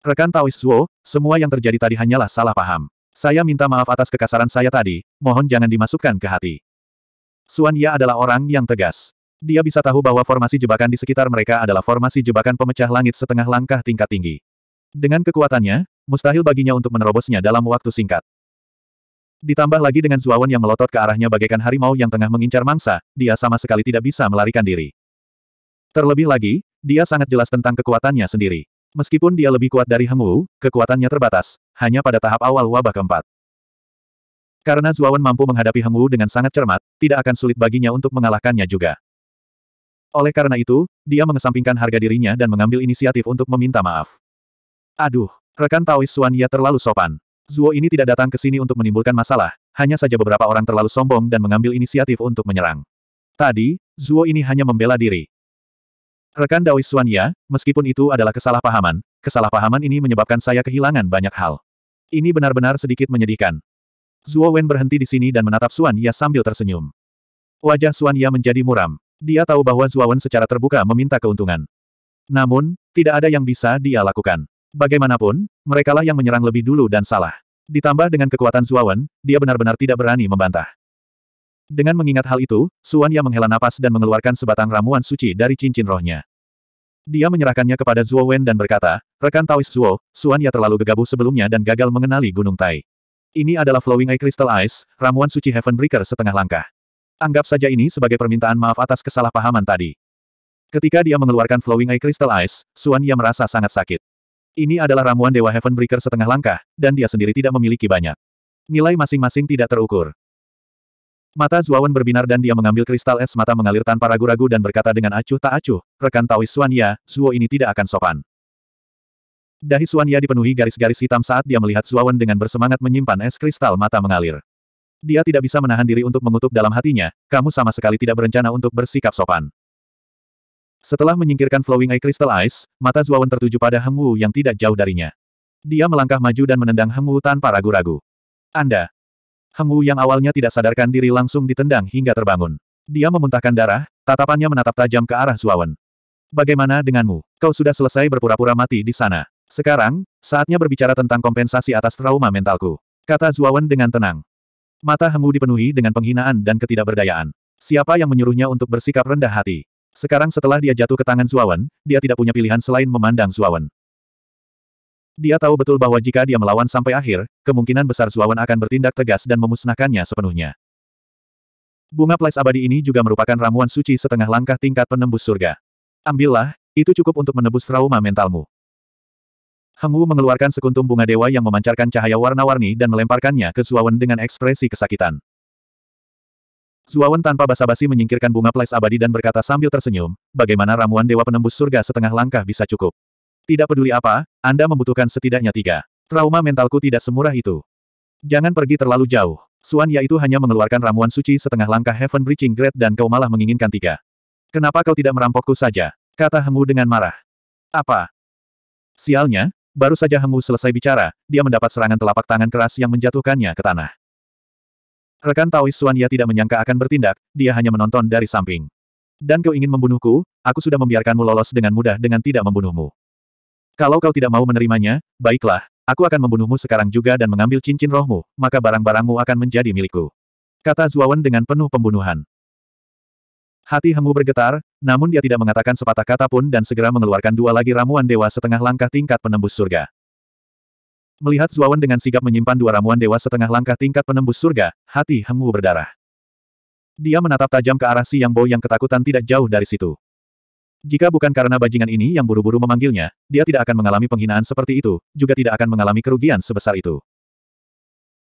Rekan Taois Zuo, semua yang terjadi tadi hanyalah salah paham. Saya minta maaf atas kekasaran saya tadi, mohon jangan dimasukkan ke hati. Suan Ya adalah orang yang tegas. Dia bisa tahu bahwa formasi jebakan di sekitar mereka adalah formasi jebakan pemecah langit setengah langkah tingkat tinggi. Dengan kekuatannya, mustahil baginya untuk menerobosnya dalam waktu singkat. Ditambah lagi dengan Zuawan yang melotot ke arahnya bagaikan harimau yang tengah mengincar mangsa, dia sama sekali tidak bisa melarikan diri. Terlebih lagi, dia sangat jelas tentang kekuatannya sendiri. Meskipun dia lebih kuat dari Heng Wu, kekuatannya terbatas, hanya pada tahap awal wabah keempat. Karena Zuawan mampu menghadapi Heng Wu dengan sangat cermat, tidak akan sulit baginya untuk mengalahkannya juga. Oleh karena itu, dia mengesampingkan harga dirinya dan mengambil inisiatif untuk meminta maaf. Aduh, rekan Taois Suan ya terlalu sopan. Zuo ini tidak datang ke sini untuk menimbulkan masalah, hanya saja beberapa orang terlalu sombong dan mengambil inisiatif untuk menyerang. Tadi, Zuo ini hanya membela diri. Rekan Daois Suanya, meskipun itu adalah kesalahpahaman, kesalahpahaman ini menyebabkan saya kehilangan banyak hal. Ini benar-benar sedikit menyedihkan. Zuo Wen berhenti di sini dan menatap Suan Ya sambil tersenyum. Wajah Suanya menjadi muram. Dia tahu bahwa Zuo Wen secara terbuka meminta keuntungan. Namun, tidak ada yang bisa dia lakukan. Bagaimanapun, merekalah yang menyerang lebih dulu dan salah. Ditambah dengan kekuatan Wen, dia benar-benar tidak berani membantah. Dengan mengingat hal itu, Suan Ya menghela napas dan mengeluarkan sebatang ramuan suci dari cincin rohnya. Dia menyerahkannya kepada Zhuo Wen dan berkata, rekan Taois Zhuo, Suan Ya terlalu gegabah sebelumnya dan gagal mengenali Gunung Tai. Ini adalah Flowing Eye Crystal Ice, ramuan suci Heaven Breaker setengah langkah. Anggap saja ini sebagai permintaan maaf atas kesalahpahaman tadi. Ketika dia mengeluarkan Flowing Eye Crystal Ice, Suan Ya merasa sangat sakit. Ini adalah ramuan Dewa Heaven Breaker setengah langkah, dan dia sendiri tidak memiliki banyak. Nilai masing-masing tidak terukur. Mata Zuawan berbinar dan dia mengambil kristal es mata mengalir tanpa ragu-ragu dan berkata dengan acuh tak acuh, rekan Taois Suania, Zuo ini tidak akan sopan. Dahi Suanya dipenuhi garis-garis hitam saat dia melihat Zuawan dengan bersemangat menyimpan es kristal mata mengalir. Dia tidak bisa menahan diri untuk mengutuk dalam hatinya, kamu sama sekali tidak berencana untuk bersikap sopan. Setelah menyingkirkan Flowing Eye Crystal Ice, mata Zuawan tertuju pada Heng Wu yang tidak jauh darinya. Dia melangkah maju dan menendang Heng Wu tanpa ragu-ragu. Anda, Hang Wu yang awalnya tidak sadarkan diri langsung ditendang hingga terbangun. Dia memuntahkan darah, tatapannya menatap tajam ke arah Zuawan. Bagaimana denganmu? Kau sudah selesai berpura-pura mati di sana. Sekarang, saatnya berbicara tentang kompensasi atas trauma mentalku. Kata Zuawan dengan tenang. Mata Hang Wu dipenuhi dengan penghinaan dan ketidakberdayaan. Siapa yang menyuruhnya untuk bersikap rendah hati? Sekarang setelah dia jatuh ke tangan Zuawan, dia tidak punya pilihan selain memandang Zuawan. Dia tahu betul bahwa jika dia melawan sampai akhir, kemungkinan besar Zuawan akan bertindak tegas dan memusnahkannya sepenuhnya. Bunga plais abadi ini juga merupakan ramuan suci setengah langkah tingkat penembus surga. Ambillah, itu cukup untuk menebus trauma mentalmu. Hang mengeluarkan sekuntum bunga dewa yang memancarkan cahaya warna-warni dan melemparkannya ke Zuawan dengan ekspresi kesakitan. Zuawan tanpa basa-basi menyingkirkan bunga plais abadi dan berkata sambil tersenyum, bagaimana ramuan dewa penembus surga setengah langkah bisa cukup. Tidak peduli apa, Anda membutuhkan setidaknya tiga. Trauma mentalku tidak semurah itu. Jangan pergi terlalu jauh. Suan yaitu hanya mengeluarkan ramuan suci setengah langkah Heaven Breaching Grade dan kau malah menginginkan tiga. Kenapa kau tidak merampokku saja? Kata Hengu dengan marah. Apa? Sialnya, baru saja Hengu selesai bicara, dia mendapat serangan telapak tangan keras yang menjatuhkannya ke tanah. Rekan Taois Suan Ya tidak menyangka akan bertindak, dia hanya menonton dari samping. Dan kau ingin membunuhku, aku sudah membiarkanmu lolos dengan mudah dengan tidak membunuhmu. Kalau kau tidak mau menerimanya, baiklah, aku akan membunuhmu sekarang juga dan mengambil cincin rohmu, maka barang-barangmu akan menjadi milikku. Kata Zuawan dengan penuh pembunuhan. Hati Hengmu bergetar, namun dia tidak mengatakan sepatah kata pun dan segera mengeluarkan dua lagi ramuan dewa setengah langkah tingkat penembus surga. Melihat Zuawan dengan sigap menyimpan dua ramuan dewa setengah langkah tingkat penembus surga, hati Hengmu berdarah. Dia menatap tajam ke arah Si Yang Bo yang ketakutan tidak jauh dari situ. Jika bukan karena bajingan ini yang buru-buru memanggilnya, dia tidak akan mengalami penghinaan seperti itu, juga tidak akan mengalami kerugian sebesar itu.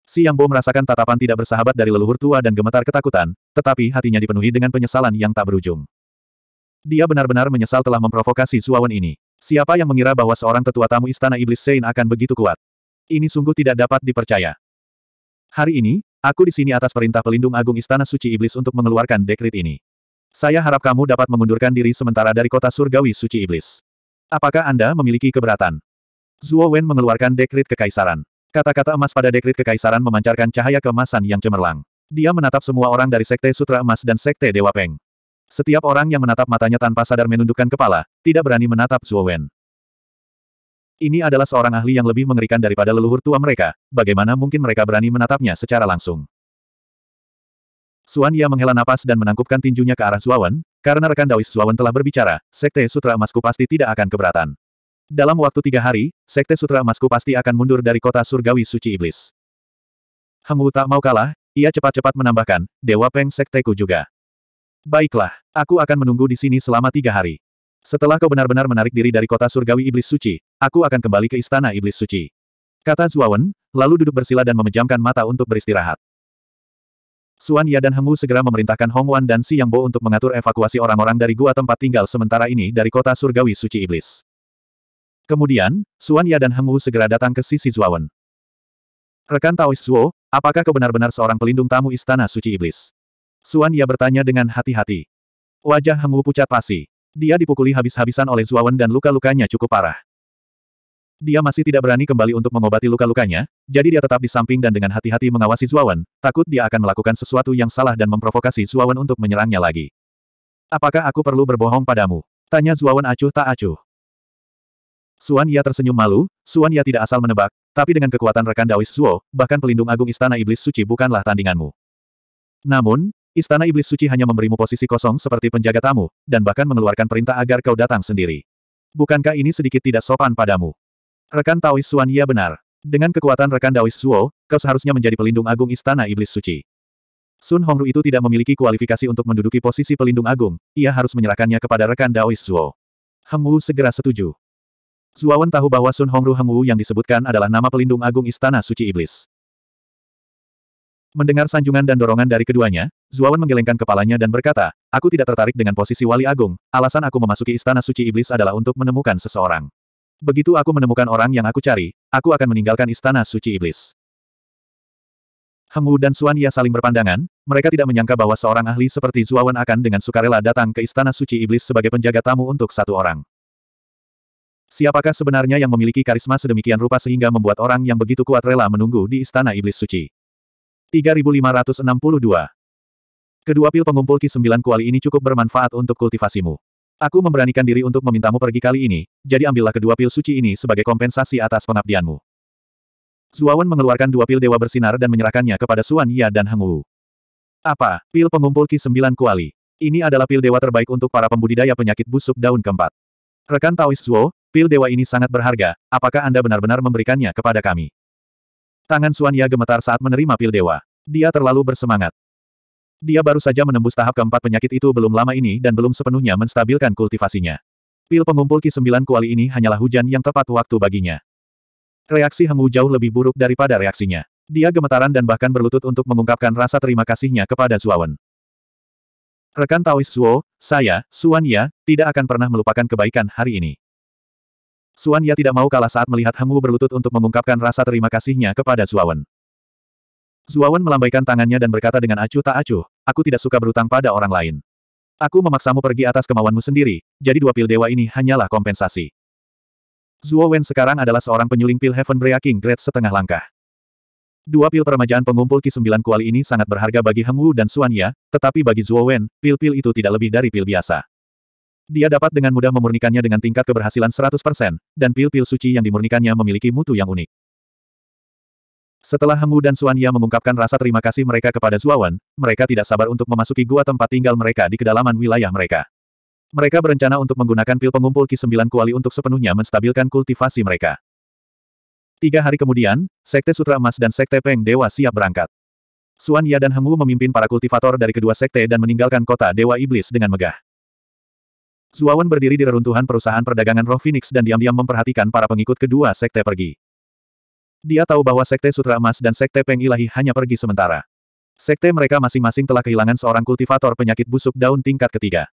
Si Yang Bo merasakan tatapan tidak bersahabat dari leluhur tua dan gemetar ketakutan, tetapi hatinya dipenuhi dengan penyesalan yang tak berujung. Dia benar-benar menyesal telah memprovokasi Suawan ini. Siapa yang mengira bahwa seorang tetua tamu istana iblis Sein akan begitu kuat? Ini sungguh tidak dapat dipercaya. Hari ini, aku di sini atas perintah pelindung agung istana suci iblis untuk mengeluarkan dekrit ini. Saya harap kamu dapat mengundurkan diri sementara dari kota surgawi suci iblis. Apakah Anda memiliki keberatan? Zuo Wen mengeluarkan dekrit kekaisaran. Kata-kata emas pada dekrit kekaisaran memancarkan cahaya kemasan yang cemerlang. Dia menatap semua orang dari Sekte Sutra Emas dan Sekte Dewa Peng. Setiap orang yang menatap matanya tanpa sadar menundukkan kepala, tidak berani menatap Zuo Wen. Ini adalah seorang ahli yang lebih mengerikan daripada leluhur tua mereka, bagaimana mungkin mereka berani menatapnya secara langsung. Suan Ya menghela napas dan menangkupkan tinjunya ke arah Zuawan, karena rekan Daois Zuawan telah berbicara, Sekte Sutra Emasku pasti tidak akan keberatan. Dalam waktu tiga hari, Sekte Sutra Emasku pasti akan mundur dari kota surgawi suci iblis. Heng Wu tak mau kalah, ia cepat-cepat menambahkan, Dewa Peng Sekteku juga. Baiklah, aku akan menunggu di sini selama tiga hari. Setelah kau benar-benar menarik diri dari kota surgawi iblis suci, aku akan kembali ke istana iblis suci. Kata Zuawan, lalu duduk bersila dan memejamkan mata untuk beristirahat. Suan Ya dan Hengu segera memerintahkan Hong Wan dan Si Yang Bo untuk mengatur evakuasi orang-orang dari gua tempat tinggal sementara ini dari kota surgawi suci iblis. Kemudian, Suan Ya dan Hengu segera datang ke sisi Zuawan. Rekan Taois Zuo, apakah kebenar benar-benar seorang pelindung tamu istana suci iblis? Suan Ya bertanya dengan hati-hati. Wajah Hengu pucat pasi. Dia dipukuli habis-habisan oleh Zuawan dan luka-lukanya cukup parah. Dia masih tidak berani kembali untuk mengobati luka-lukanya, jadi dia tetap di samping dan dengan hati-hati mengawasi Zuawan, takut dia akan melakukan sesuatu yang salah dan memprovokasi Zuawan untuk menyerangnya lagi. Apakah aku perlu berbohong padamu? Tanya Zuawan acuh tak acuh. Suan Ya tersenyum malu, Suan Ya tidak asal menebak, tapi dengan kekuatan rekan Daois Zuo, bahkan pelindung agung Istana Iblis Suci bukanlah tandinganmu. Namun, Istana Iblis Suci hanya memberimu posisi kosong seperti penjaga tamu, dan bahkan mengeluarkan perintah agar kau datang sendiri. Bukankah ini sedikit tidak sopan padamu? Rekan Taois ia benar. Dengan kekuatan rekan Daois Suo, kau seharusnya menjadi pelindung agung Istana Iblis Suci. Sun Hongru itu tidak memiliki kualifikasi untuk menduduki posisi pelindung agung, ia harus menyerahkannya kepada rekan Daois Suo. Heng Wu segera setuju. Zuawan tahu bahwa Sun Hongru Heng Wu yang disebutkan adalah nama pelindung agung Istana Suci Iblis. Mendengar sanjungan dan dorongan dari keduanya, Zuawan menggelengkan kepalanya dan berkata, Aku tidak tertarik dengan posisi wali agung, alasan aku memasuki Istana Suci Iblis adalah untuk menemukan seseorang. Begitu aku menemukan orang yang aku cari, aku akan meninggalkan istana suci iblis. Hengwu dan Suan Ya saling berpandangan, mereka tidak menyangka bahwa seorang ahli seperti Zuawan akan dengan sukarela datang ke istana suci iblis sebagai penjaga tamu untuk satu orang. Siapakah sebenarnya yang memiliki karisma sedemikian rupa sehingga membuat orang yang begitu kuat rela menunggu di istana iblis suci? 3562 Kedua pil pengumpul Ki-9 kuali ini cukup bermanfaat untuk kultivasimu. Aku memberanikan diri untuk memintamu pergi kali ini, jadi ambillah kedua pil suci ini sebagai kompensasi atas pengabdianmu. Zuawan mengeluarkan dua pil dewa bersinar dan menyerahkannya kepada Suan Ya dan Heng Apa? Pil pengumpul Ki Sembilan Kuali. Ini adalah pil dewa terbaik untuk para pembudidaya penyakit busuk daun keempat. Rekan Taois Zuo, pil dewa ini sangat berharga, apakah Anda benar-benar memberikannya kepada kami? Tangan Suan Ya gemetar saat menerima pil dewa. Dia terlalu bersemangat. Dia baru saja menembus tahap keempat penyakit itu belum lama ini dan belum sepenuhnya menstabilkan kultivasinya. Pil pengumpul ki sembilan kuali ini hanyalah hujan yang tepat waktu baginya. Reaksi Hengwu jauh lebih buruk daripada reaksinya. Dia gemetaran dan bahkan berlutut untuk mengungkapkan rasa terima kasihnya kepada Zuawan. Rekan Taois Zuo, saya, Suan Ya, tidak akan pernah melupakan kebaikan hari ini. Suan Ya tidak mau kalah saat melihat Hengwu berlutut untuk mengungkapkan rasa terima kasihnya kepada Zuawan. Zuawan melambaikan tangannya dan berkata dengan acuh tak acuh, aku tidak suka berutang pada orang lain. Aku memaksamu pergi atas kemauanmu sendiri, jadi dua pil dewa ini hanyalah kompensasi. Zhuo Wen sekarang adalah seorang penyuling pil Heaven Breaking Grade setengah langkah. Dua pil permajaan pengumpul Ki Sembilan Kuali ini sangat berharga bagi Heng Wu dan Suan Ya, tetapi bagi Zhuo Wen, pil-pil itu tidak lebih dari pil biasa. Dia dapat dengan mudah memurnikannya dengan tingkat keberhasilan 100%, dan pil-pil suci yang dimurnikannya memiliki mutu yang unik. Setelah Hengwu dan Suanya mengungkapkan rasa terima kasih mereka kepada Zuawan, mereka tidak sabar untuk memasuki gua tempat tinggal mereka di kedalaman wilayah mereka. Mereka berencana untuk menggunakan pil pengumpul Ki-9 kuali untuk sepenuhnya menstabilkan kultivasi mereka. Tiga hari kemudian, Sekte Sutra Emas dan Sekte Peng Dewa siap berangkat. Suan Ya dan Hengwu memimpin para kultivator dari kedua sekte dan meninggalkan kota Dewa Iblis dengan megah. Zuawan berdiri di reruntuhan perusahaan perdagangan Roh Phoenix dan diam-diam memperhatikan para pengikut kedua sekte pergi. Dia tahu bahwa Sekte Sutra Emas dan Sekte Peng Ilahi hanya pergi sementara. Sekte mereka masing-masing telah kehilangan seorang kultivator penyakit busuk daun tingkat ketiga.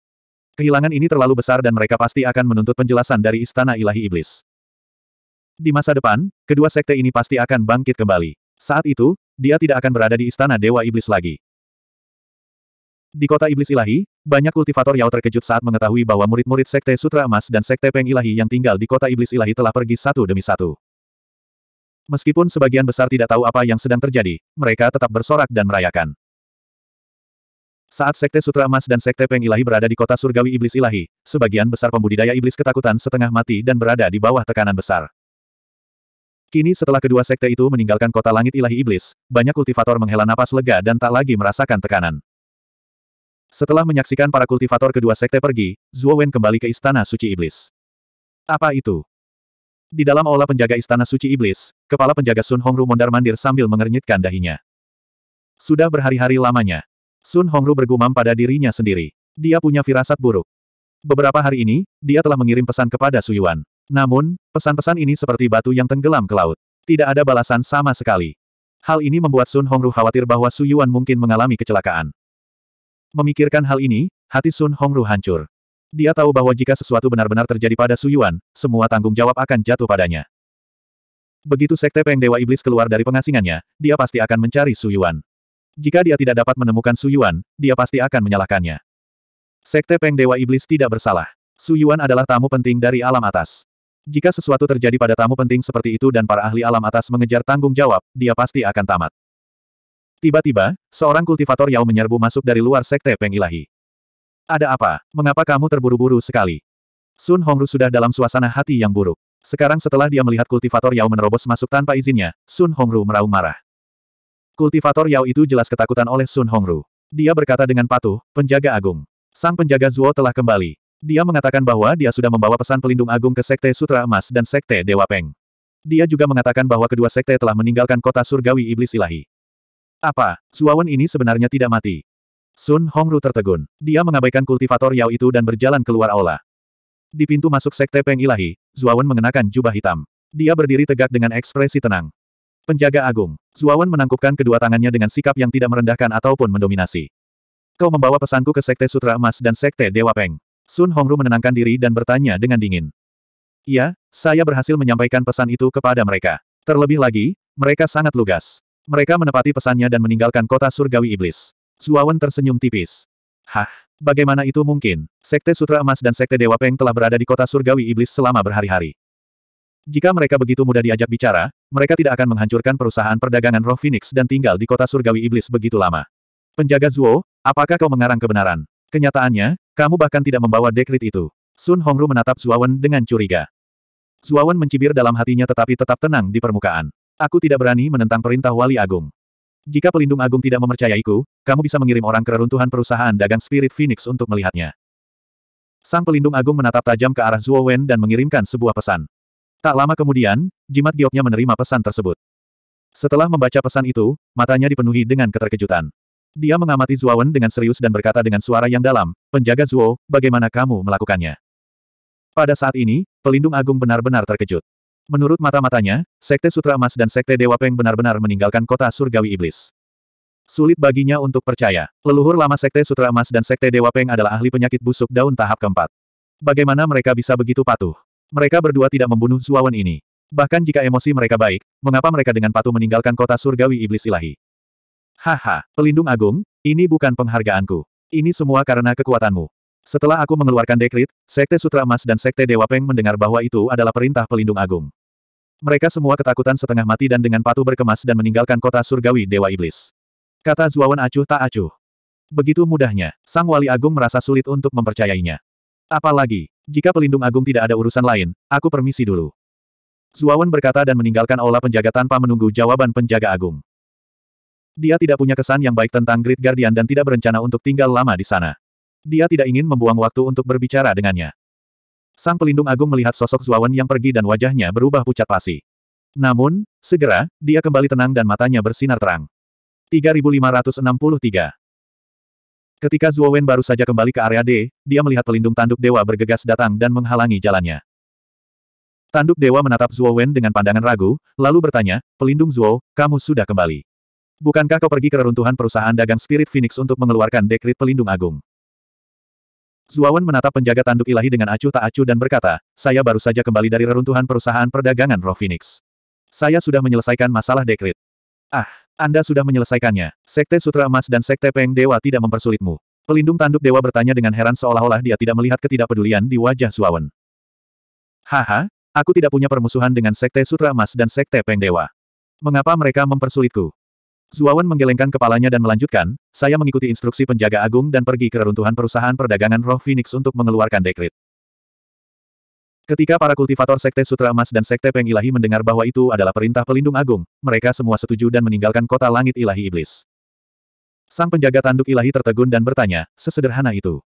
Kehilangan ini terlalu besar dan mereka pasti akan menuntut penjelasan dari Istana Ilahi Iblis. Di masa depan, kedua sekte ini pasti akan bangkit kembali. Saat itu, dia tidak akan berada di Istana Dewa Iblis lagi. Di kota Iblis Ilahi, banyak kultivator Yao terkejut saat mengetahui bahwa murid-murid Sekte Sutra Emas dan Sekte Peng Ilahi yang tinggal di kota Iblis Ilahi telah pergi satu demi satu. Meskipun sebagian besar tidak tahu apa yang sedang terjadi, mereka tetap bersorak dan merayakan. Saat Sekte Sutra Emas dan Sekte Peng Ilahi berada di kota surgawi Iblis Ilahi, sebagian besar pembudidaya iblis ketakutan setengah mati dan berada di bawah tekanan besar. Kini setelah kedua sekte itu meninggalkan kota langit ilahi iblis, banyak kultivator menghela napas lega dan tak lagi merasakan tekanan. Setelah menyaksikan para kultivator kedua sekte pergi, Zhuo Wen kembali ke istana suci iblis. Apa itu? Di dalam aula penjaga istana suci iblis, kepala penjaga Sun Hongru mondar-mandir sambil mengernyitkan dahinya. Sudah berhari-hari lamanya. Sun Hongru bergumam pada dirinya sendiri. Dia punya firasat buruk. Beberapa hari ini, dia telah mengirim pesan kepada Su Yuan, Namun, pesan-pesan ini seperti batu yang tenggelam ke laut. Tidak ada balasan sama sekali. Hal ini membuat Sun Hongru khawatir bahwa Su Yuan mungkin mengalami kecelakaan. Memikirkan hal ini, hati Sun Hongru hancur. Dia tahu bahwa jika sesuatu benar-benar terjadi pada Su Yuan, semua tanggung jawab akan jatuh padanya. Begitu Sekte Peng Dewa Iblis keluar dari pengasingannya, dia pasti akan mencari Su Yuan. Jika dia tidak dapat menemukan Su Yuan, dia pasti akan menyalahkannya. Sekte Peng Dewa Iblis tidak bersalah. Su Yuan adalah tamu penting dari alam atas. Jika sesuatu terjadi pada tamu penting seperti itu dan para ahli alam atas mengejar tanggung jawab, dia pasti akan tamat. Tiba-tiba, seorang kultivator Yao menyerbu masuk dari luar Sekte Peng Ilahi. Ada apa? Mengapa kamu terburu-buru sekali? Sun Hongru sudah dalam suasana hati yang buruk. Sekarang setelah dia melihat kultivator Yao menerobos masuk tanpa izinnya, Sun Hongru meraung marah. Kultivator Yao itu jelas ketakutan oleh Sun Hongru. Dia berkata dengan patuh, penjaga agung. Sang penjaga Zuo telah kembali. Dia mengatakan bahwa dia sudah membawa pesan pelindung agung ke Sekte Sutra Emas dan Sekte Dewa Peng. Dia juga mengatakan bahwa kedua sekte telah meninggalkan kota surgawi iblis ilahi. Apa, Suawen ini sebenarnya tidak mati? Sun Hongru tertegun. Dia mengabaikan kultivator Yao itu dan berjalan keluar aula. Di pintu masuk Sekte Peng Ilahi, Zuawan mengenakan jubah hitam. Dia berdiri tegak dengan ekspresi tenang. Penjaga Agung. Zuawan menangkupkan kedua tangannya dengan sikap yang tidak merendahkan ataupun mendominasi. Kau membawa pesanku ke Sekte Sutra Emas dan Sekte Dewa Peng. Sun Hongru menenangkan diri dan bertanya dengan dingin. Ya, saya berhasil menyampaikan pesan itu kepada mereka. Terlebih lagi, mereka sangat lugas. Mereka menepati pesannya dan meninggalkan kota surgawi iblis. Zuawan tersenyum tipis. Hah, bagaimana itu mungkin? Sekte Sutra Emas dan Sekte Dewa Peng telah berada di kota surgawi iblis selama berhari-hari. Jika mereka begitu mudah diajak bicara, mereka tidak akan menghancurkan perusahaan perdagangan roh Phoenix dan tinggal di kota surgawi iblis begitu lama. Penjaga Zuo, apakah kau mengarang kebenaran? Kenyataannya, kamu bahkan tidak membawa dekrit itu. Sun Hongru menatap Zuawan dengan curiga. Zuawan mencibir dalam hatinya tetapi tetap tenang di permukaan. Aku tidak berani menentang perintah Wali Agung. Jika pelindung agung tidak memercayaiku, kamu bisa mengirim orang ke reruntuhan perusahaan dagang Spirit Phoenix untuk melihatnya. Sang pelindung agung menatap tajam ke arah Zhuo Wen dan mengirimkan sebuah pesan. Tak lama kemudian, jimat gioknya menerima pesan tersebut. Setelah membaca pesan itu, matanya dipenuhi dengan keterkejutan. Dia mengamati Zhuo Wen dengan serius dan berkata dengan suara yang dalam, Penjaga Zhuo, bagaimana kamu melakukannya? Pada saat ini, pelindung agung benar-benar terkejut. Menurut mata-matanya, Sekte Sutra Emas dan Sekte Dewa Peng benar-benar meninggalkan kota surgawi iblis. Sulit baginya untuk percaya. Leluhur lama Sekte Sutra Emas dan Sekte Dewa Peng adalah ahli penyakit busuk daun tahap keempat. Bagaimana mereka bisa begitu patuh? Mereka berdua tidak membunuh Zuawan ini. Bahkan jika emosi mereka baik, mengapa mereka dengan patuh meninggalkan kota surgawi iblis ilahi? Haha, pelindung agung, ini bukan penghargaanku. Ini semua karena kekuatanmu. Setelah aku mengeluarkan dekrit, Sekte Sutra Emas dan Sekte Dewa Peng mendengar bahwa itu adalah perintah pelindung agung. Mereka semua ketakutan setengah mati dan dengan patuh berkemas dan meninggalkan kota surgawi Dewa Iblis. Kata Zuawan acuh tak acuh. Begitu mudahnya, Sang Wali Agung merasa sulit untuk mempercayainya. Apalagi, jika pelindung agung tidak ada urusan lain, aku permisi dulu. Zuawan berkata dan meninggalkan aula penjaga tanpa menunggu jawaban penjaga agung. Dia tidak punya kesan yang baik tentang Great Guardian dan tidak berencana untuk tinggal lama di sana. Dia tidak ingin membuang waktu untuk berbicara dengannya. Sang pelindung agung melihat sosok Zuawan yang pergi dan wajahnya berubah pucat pasi. Namun, segera, dia kembali tenang dan matanya bersinar terang. 3563 Ketika Zuowen baru saja kembali ke area D, dia melihat pelindung tanduk dewa bergegas datang dan menghalangi jalannya. Tanduk dewa menatap Zuo dengan pandangan ragu, lalu bertanya, Pelindung Zuo, kamu sudah kembali. Bukankah kau pergi ke reruntuhan perusahaan dagang Spirit Phoenix untuk mengeluarkan dekrit pelindung agung? Zuawan menatap penjaga tanduk ilahi dengan acuh tak acuh dan berkata, saya baru saja kembali dari reruntuhan perusahaan perdagangan Roh Phoenix. Saya sudah menyelesaikan masalah dekrit. Ah, Anda sudah menyelesaikannya. Sekte Sutra Emas dan Sekte Peng Dewa tidak mempersulitmu. Pelindung tanduk dewa bertanya dengan heran seolah-olah dia tidak melihat ketidakpedulian di wajah Zuawan. Haha, aku tidak punya permusuhan dengan Sekte Sutra Emas dan Sekte Peng Dewa. Mengapa mereka mempersulitku? Suawan menggelengkan kepalanya dan melanjutkan, saya mengikuti instruksi penjaga agung dan pergi ke reruntuhan perusahaan perdagangan roh Phoenix untuk mengeluarkan dekrit. Ketika para kultivator Sekte Sutra Emas dan Sekte Peng Ilahi mendengar bahwa itu adalah perintah pelindung agung, mereka semua setuju dan meninggalkan kota langit ilahi iblis. Sang penjaga tanduk ilahi tertegun dan bertanya, sesederhana itu.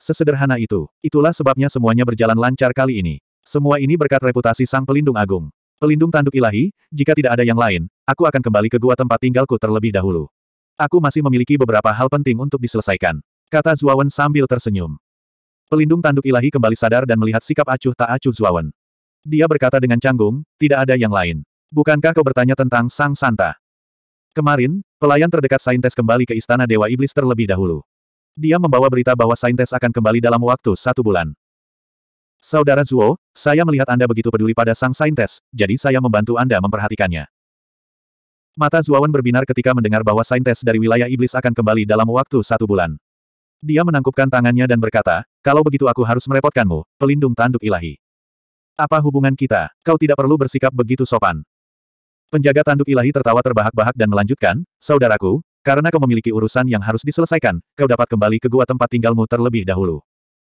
Sesederhana itu, itulah sebabnya semuanya berjalan lancar kali ini. Semua ini berkat reputasi sang pelindung agung. Pelindung tanduk ilahi, jika tidak ada yang lain, aku akan kembali ke gua tempat tinggalku terlebih dahulu. Aku masih memiliki beberapa hal penting untuk diselesaikan. Kata Zuawan sambil tersenyum. Pelindung tanduk ilahi kembali sadar dan melihat sikap acuh tak acuh Zuawan. Dia berkata dengan canggung, tidak ada yang lain. Bukankah kau bertanya tentang Sang Santa? Kemarin, pelayan terdekat Saintes kembali ke Istana Dewa Iblis terlebih dahulu. Dia membawa berita bahwa Saintes akan kembali dalam waktu satu bulan. Saudara Zuo, saya melihat Anda begitu peduli pada Sang Saintes, jadi saya membantu Anda memperhatikannya. Mata Zuawan berbinar ketika mendengar bahwa Saintes dari wilayah iblis akan kembali dalam waktu satu bulan. Dia menangkupkan tangannya dan berkata, kalau begitu aku harus merepotkanmu, pelindung tanduk ilahi. Apa hubungan kita? Kau tidak perlu bersikap begitu sopan. Penjaga tanduk ilahi tertawa terbahak-bahak dan melanjutkan, Saudaraku, karena kau memiliki urusan yang harus diselesaikan, kau dapat kembali ke gua tempat tinggalmu terlebih dahulu.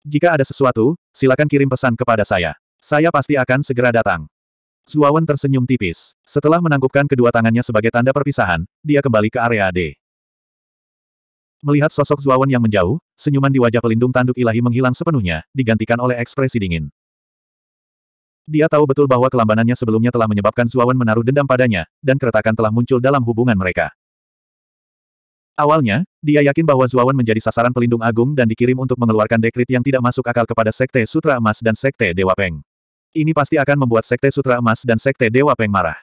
Jika ada sesuatu, silakan kirim pesan kepada saya. Saya pasti akan segera datang. Zuawan tersenyum tipis. Setelah menangkupkan kedua tangannya sebagai tanda perpisahan, dia kembali ke area D. Melihat sosok Zuawan yang menjauh, senyuman di wajah pelindung tanduk ilahi menghilang sepenuhnya, digantikan oleh ekspresi dingin. Dia tahu betul bahwa kelambanannya sebelumnya telah menyebabkan Zuawan menaruh dendam padanya, dan keretakan telah muncul dalam hubungan mereka. Awalnya, dia yakin bahwa Zuawan menjadi sasaran pelindung agung dan dikirim untuk mengeluarkan dekrit yang tidak masuk akal kepada Sekte Sutra Emas dan Sekte Dewa Peng. Ini pasti akan membuat Sekte Sutra Emas dan Sekte Dewa Peng marah.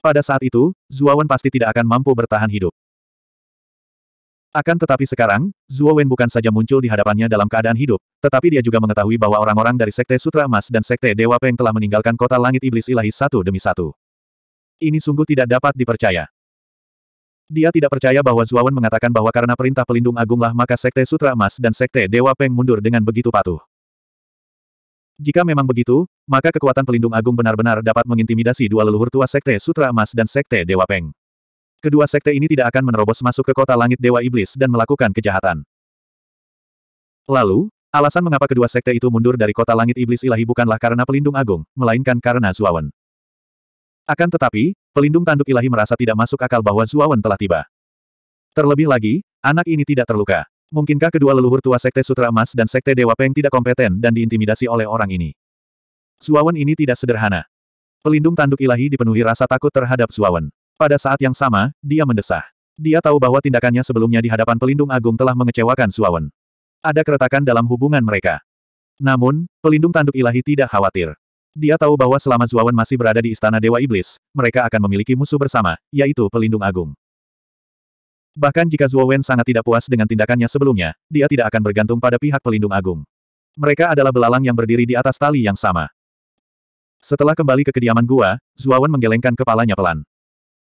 Pada saat itu, Zuawan pasti tidak akan mampu bertahan hidup. Akan tetapi sekarang, Zuo bukan saja muncul di hadapannya dalam keadaan hidup, tetapi dia juga mengetahui bahwa orang-orang dari Sekte Sutra Emas dan Sekte Dewa Peng telah meninggalkan kota langit iblis ilahi satu demi satu. Ini sungguh tidak dapat dipercaya. Dia tidak percaya bahwa Zuawan mengatakan bahwa karena perintah pelindung agunglah maka Sekte Sutra Emas dan Sekte Dewa Peng mundur dengan begitu patuh. Jika memang begitu, maka kekuatan pelindung agung benar-benar dapat mengintimidasi dua leluhur tua Sekte Sutra Emas dan Sekte Dewa Peng. Kedua sekte ini tidak akan menerobos masuk ke kota langit Dewa Iblis dan melakukan kejahatan. Lalu, alasan mengapa kedua sekte itu mundur dari kota langit Iblis ilahi bukanlah karena pelindung agung, melainkan karena Zuawan. Akan tetapi, Pelindung tanduk ilahi merasa tidak masuk akal bahwa Zuawan telah tiba. Terlebih lagi, anak ini tidak terluka. Mungkinkah kedua leluhur tua Sekte Sutra Emas dan Sekte Dewa Peng tidak kompeten dan diintimidasi oleh orang ini? Zuawan ini tidak sederhana. Pelindung tanduk ilahi dipenuhi rasa takut terhadap Zuawan. Pada saat yang sama, dia mendesah. Dia tahu bahwa tindakannya sebelumnya di hadapan pelindung agung telah mengecewakan Zuawan. Ada keretakan dalam hubungan mereka. Namun, pelindung tanduk ilahi tidak khawatir. Dia tahu bahwa selama Zuawan masih berada di Istana Dewa Iblis, mereka akan memiliki musuh bersama, yaitu Pelindung Agung. Bahkan jika Zuawan sangat tidak puas dengan tindakannya sebelumnya, dia tidak akan bergantung pada pihak Pelindung Agung. Mereka adalah belalang yang berdiri di atas tali yang sama. Setelah kembali ke kediaman gua, Zuawan menggelengkan kepalanya pelan.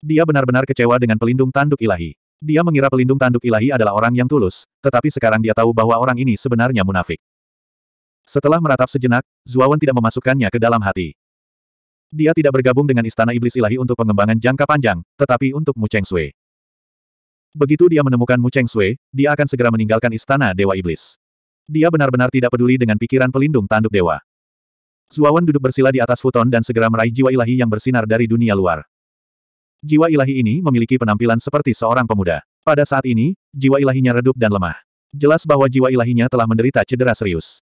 Dia benar-benar kecewa dengan pelindung tanduk ilahi. Dia mengira pelindung tanduk ilahi adalah orang yang tulus, tetapi sekarang dia tahu bahwa orang ini sebenarnya munafik. Setelah meratap sejenak, Zuawan tidak memasukkannya ke dalam hati. Dia tidak bergabung dengan Istana Iblis Ilahi untuk pengembangan jangka panjang, tetapi untuk Mu Cheng Sui. Begitu dia menemukan Mu Cheng Sui, dia akan segera meninggalkan Istana Dewa Iblis. Dia benar-benar tidak peduli dengan pikiran pelindung tanduk dewa. Zuawan duduk bersila di atas futon dan segera meraih jiwa ilahi yang bersinar dari dunia luar. Jiwa ilahi ini memiliki penampilan seperti seorang pemuda. Pada saat ini, jiwa ilahinya redup dan lemah. Jelas bahwa jiwa ilahinya telah menderita cedera serius.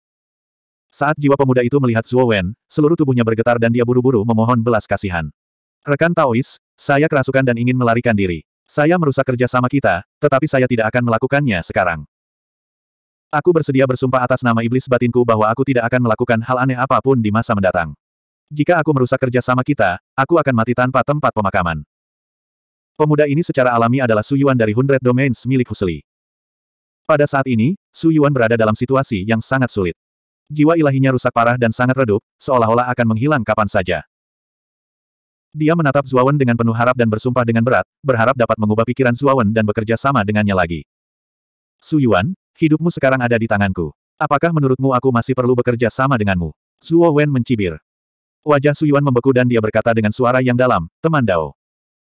Saat jiwa pemuda itu melihat Zuo Wen, seluruh tubuhnya bergetar dan dia buru-buru memohon belas kasihan. Rekan Taois, saya kerasukan dan ingin melarikan diri. Saya merusak kerja sama kita, tetapi saya tidak akan melakukannya sekarang. Aku bersedia bersumpah atas nama iblis batinku bahwa aku tidak akan melakukan hal aneh apapun di masa mendatang. Jika aku merusak kerja sama kita, aku akan mati tanpa tempat pemakaman. Pemuda ini secara alami adalah Suyuan dari Hundred Domains milik Husli. Pada saat ini, Suyuan berada dalam situasi yang sangat sulit. Jiwa ilahinya rusak parah dan sangat redup, seolah-olah akan menghilang kapan saja. Dia menatap Zuawan dengan penuh harap dan bersumpah dengan berat, berharap dapat mengubah pikiran Zuawan dan bekerja sama dengannya lagi. Su Yuan, hidupmu sekarang ada di tanganku. Apakah menurutmu aku masih perlu bekerja sama denganmu? Zuo Wen mencibir. Wajah Su Yuan membeku dan dia berkata dengan suara yang dalam, teman Dao.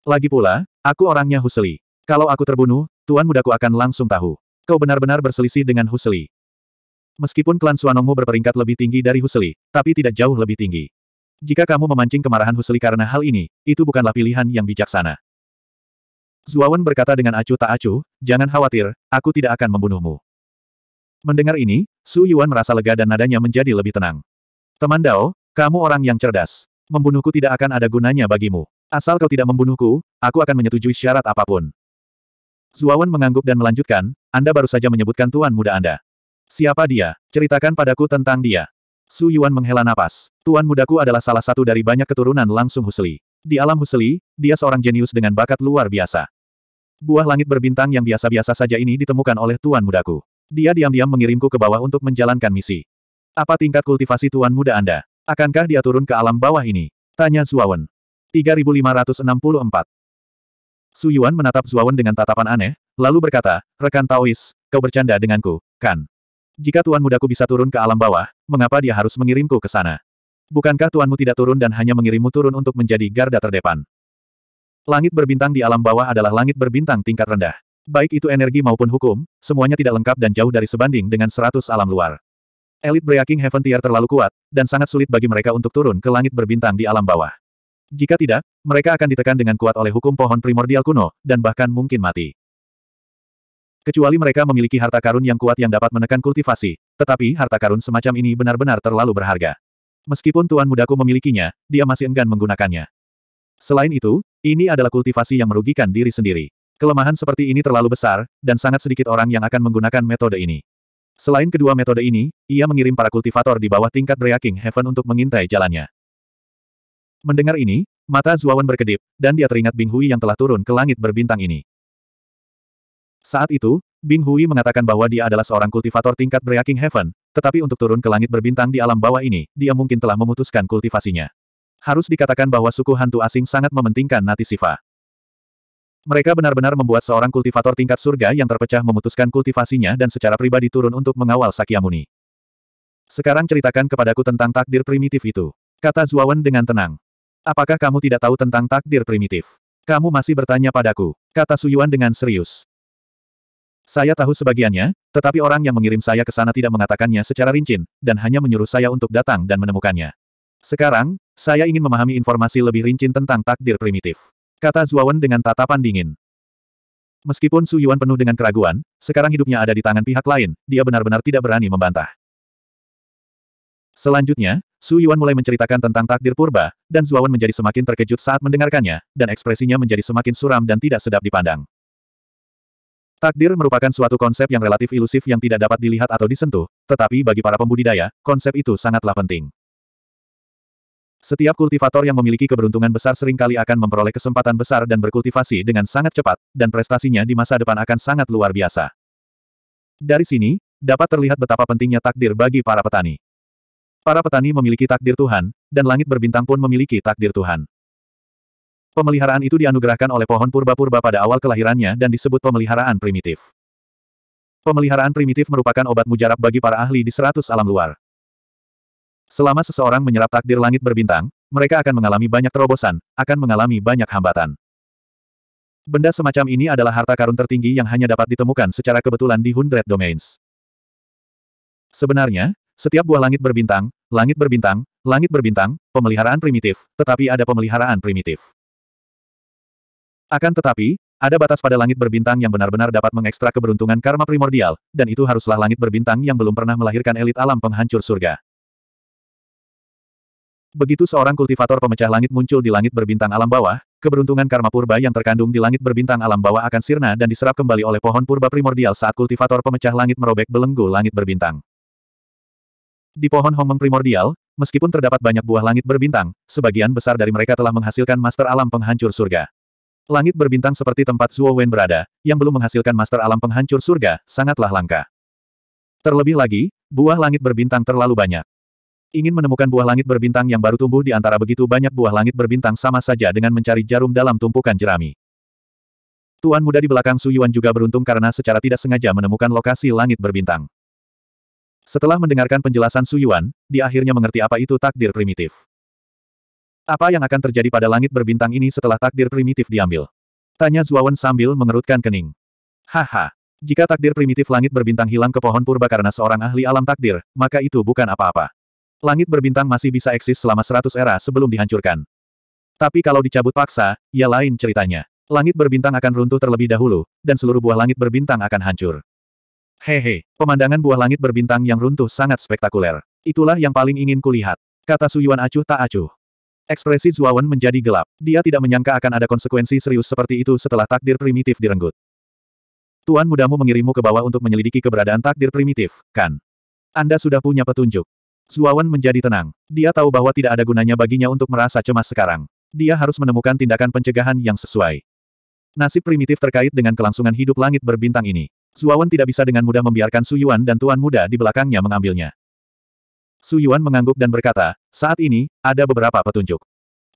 Lagi pula, aku orangnya Husli. Kalau aku terbunuh, tuan mudaku akan langsung tahu. Kau benar-benar berselisih dengan Husli. Meskipun klan Suanongmu berperingkat lebih tinggi dari Husli, tapi tidak jauh lebih tinggi. Jika kamu memancing kemarahan Husli karena hal ini, itu bukanlah pilihan yang bijaksana. Zuawan berkata dengan acuh tak acuh, jangan khawatir, aku tidak akan membunuhmu. Mendengar ini, Su Yuan merasa lega dan nadanya menjadi lebih tenang. Teman Dao, kamu orang yang cerdas. Membunuhku tidak akan ada gunanya bagimu. Asal kau tidak membunuhku, aku akan menyetujui syarat apapun. Zuawan mengangguk dan melanjutkan, Anda baru saja menyebutkan tuan muda Anda. Siapa dia? Ceritakan padaku tentang dia. Su Yuan menghela napas. Tuan mudaku adalah salah satu dari banyak keturunan langsung Husli. Di alam Husli, dia seorang jenius dengan bakat luar biasa. Buah langit berbintang yang biasa-biasa saja ini ditemukan oleh tuan mudaku. Dia diam-diam mengirimku ke bawah untuk menjalankan misi. Apa tingkat kultivasi tuan muda Anda? Akankah dia turun ke alam bawah ini? Tanya Zuawan. 3564. Su Yuan menatap Zuawan dengan tatapan aneh, lalu berkata, Rekan Taois, kau bercanda denganku, kan? Jika tuan mudaku bisa turun ke alam bawah, mengapa dia harus mengirimku ke sana? Bukankah tuanmu tidak turun dan hanya mengirimmu turun untuk menjadi garda terdepan? Langit berbintang di alam bawah adalah langit berbintang tingkat rendah. Baik itu energi maupun hukum, semuanya tidak lengkap dan jauh dari sebanding dengan seratus alam luar. Elit Breaking Heaven Tier terlalu kuat, dan sangat sulit bagi mereka untuk turun ke langit berbintang di alam bawah. Jika tidak, mereka akan ditekan dengan kuat oleh hukum pohon primordial kuno, dan bahkan mungkin mati. Kecuali mereka memiliki harta karun yang kuat yang dapat menekan kultivasi, tetapi harta karun semacam ini benar-benar terlalu berharga. Meskipun tuan mudaku memilikinya, dia masih enggan menggunakannya. Selain itu, ini adalah kultivasi yang merugikan diri sendiri. Kelemahan seperti ini terlalu besar, dan sangat sedikit orang yang akan menggunakan metode ini. Selain kedua metode ini, ia mengirim para kultivator di bawah tingkat Breaking Heaven untuk mengintai jalannya. Mendengar ini, mata Zuawan berkedip, dan dia teringat Bing Hui yang telah turun ke langit berbintang ini. Saat itu, Bing Hui mengatakan bahwa dia adalah seorang kultivator tingkat Breaking Heaven, tetapi untuk turun ke langit berbintang di alam bawah ini, dia mungkin telah memutuskan kultivasinya. Harus dikatakan bahwa suku hantu asing sangat mementingkan Nati Siva. Mereka benar-benar membuat seorang kultivator tingkat surga yang terpecah memutuskan kultivasinya dan secara pribadi turun untuk mengawal Sakyamuni. Sekarang ceritakan kepadaku tentang takdir primitif itu. Kata Zuawan dengan tenang. Apakah kamu tidak tahu tentang takdir primitif? Kamu masih bertanya padaku, kata Suyuan dengan serius. Saya tahu sebagiannya, tetapi orang yang mengirim saya ke sana tidak mengatakannya secara rinci, dan hanya menyuruh saya untuk datang dan menemukannya. Sekarang, saya ingin memahami informasi lebih rinci tentang takdir primitif. Kata Zuawan dengan tatapan dingin. Meskipun Su Yuan penuh dengan keraguan, sekarang hidupnya ada di tangan pihak lain, dia benar-benar tidak berani membantah. Selanjutnya, Su Yuan mulai menceritakan tentang takdir purba, dan Zuawan menjadi semakin terkejut saat mendengarkannya, dan ekspresinya menjadi semakin suram dan tidak sedap dipandang. Takdir merupakan suatu konsep yang relatif ilusif yang tidak dapat dilihat atau disentuh, tetapi bagi para pembudidaya, konsep itu sangatlah penting. Setiap kultivator yang memiliki keberuntungan besar seringkali akan memperoleh kesempatan besar dan berkultivasi dengan sangat cepat, dan prestasinya di masa depan akan sangat luar biasa. Dari sini, dapat terlihat betapa pentingnya takdir bagi para petani. Para petani memiliki takdir Tuhan, dan langit berbintang pun memiliki takdir Tuhan. Pemeliharaan itu dianugerahkan oleh pohon purba-purba pada awal kelahirannya dan disebut pemeliharaan primitif. Pemeliharaan primitif merupakan obat mujarab bagi para ahli di seratus alam luar. Selama seseorang menyerap takdir langit berbintang, mereka akan mengalami banyak terobosan, akan mengalami banyak hambatan. Benda semacam ini adalah harta karun tertinggi yang hanya dapat ditemukan secara kebetulan di Hundred Domains. Sebenarnya, setiap buah langit berbintang, langit berbintang, langit berbintang, pemeliharaan primitif, tetapi ada pemeliharaan primitif. Akan tetapi, ada batas pada langit berbintang yang benar-benar dapat mengekstrak keberuntungan karma primordial, dan itu haruslah langit berbintang yang belum pernah melahirkan elit alam penghancur surga. Begitu seorang kultivator pemecah langit muncul di langit berbintang alam bawah, keberuntungan karma purba yang terkandung di langit berbintang alam bawah akan sirna dan diserap kembali oleh pohon purba primordial saat kultivator pemecah langit merobek belenggu langit berbintang. Di pohon hongmeng primordial, meskipun terdapat banyak buah langit berbintang, sebagian besar dari mereka telah menghasilkan master alam penghancur surga. Langit berbintang seperti tempat Zuo Wen berada, yang belum menghasilkan master alam penghancur surga, sangatlah langka. Terlebih lagi, buah langit berbintang terlalu banyak. Ingin menemukan buah langit berbintang yang baru tumbuh di antara begitu banyak buah langit berbintang sama saja dengan mencari jarum dalam tumpukan jerami. Tuan muda di belakang Su Yuan juga beruntung karena secara tidak sengaja menemukan lokasi langit berbintang. Setelah mendengarkan penjelasan Su Yuan, dia akhirnya mengerti apa itu takdir primitif. Apa yang akan terjadi pada langit berbintang ini setelah takdir primitif diambil? Tanya Zuawan sambil mengerutkan kening. Haha. Jika takdir primitif langit berbintang hilang ke pohon purba karena seorang ahli alam takdir, maka itu bukan apa-apa. Langit berbintang masih bisa eksis selama seratus era sebelum dihancurkan. Tapi kalau dicabut paksa, ya lain ceritanya. Langit berbintang akan runtuh terlebih dahulu, dan seluruh buah langit berbintang akan hancur. Hehe, pemandangan buah langit berbintang yang runtuh sangat spektakuler. Itulah yang paling ingin kulihat. Kata Suyuan acuh tak acuh. Ekspresi Zuawan menjadi gelap. Dia tidak menyangka akan ada konsekuensi serius seperti itu setelah takdir primitif direnggut. Tuan mudamu mengirimmu ke bawah untuk menyelidiki keberadaan takdir primitif, kan? Anda sudah punya petunjuk. Zuawan menjadi tenang. Dia tahu bahwa tidak ada gunanya baginya untuk merasa cemas sekarang. Dia harus menemukan tindakan pencegahan yang sesuai. Nasib primitif terkait dengan kelangsungan hidup langit berbintang ini. Zuawan tidak bisa dengan mudah membiarkan Suyuan dan Tuan Muda di belakangnya mengambilnya. Su Yuan mengangguk dan berkata, saat ini, ada beberapa petunjuk.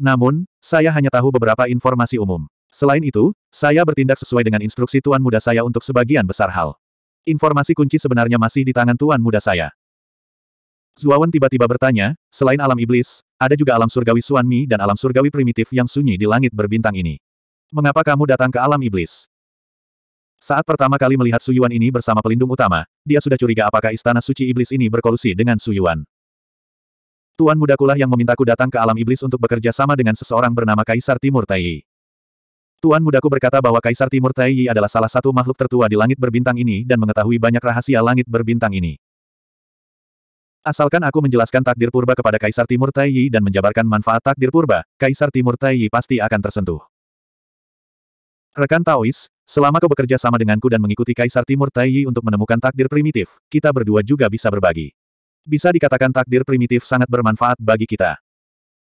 Namun, saya hanya tahu beberapa informasi umum. Selain itu, saya bertindak sesuai dengan instruksi Tuan Muda saya untuk sebagian besar hal. Informasi kunci sebenarnya masih di tangan Tuan Muda saya. Zuawan tiba-tiba bertanya, selain alam iblis, ada juga alam surgawi Suanmi dan alam surgawi primitif yang sunyi di langit berbintang ini. Mengapa kamu datang ke alam iblis? Saat pertama kali melihat Suyuan ini bersama pelindung utama, dia sudah curiga apakah istana suci iblis ini berkolusi dengan Suyuan. Tuan mudakulah yang memintaku datang ke alam iblis untuk bekerja sama dengan seseorang bernama Kaisar Timur Taiyi. Tuan mudaku berkata bahwa Kaisar Timur Taiyi adalah salah satu makhluk tertua di langit berbintang ini dan mengetahui banyak rahasia langit berbintang ini. Asalkan aku menjelaskan takdir purba kepada Kaisar Timur Taiyi dan menjabarkan manfaat takdir purba, Kaisar Timur Taiyi pasti akan tersentuh. Rekan Taois, Selama kau bekerja sama denganku dan mengikuti Kaisar Timur Taiyi untuk menemukan takdir primitif, kita berdua juga bisa berbagi. Bisa dikatakan takdir primitif sangat bermanfaat bagi kita.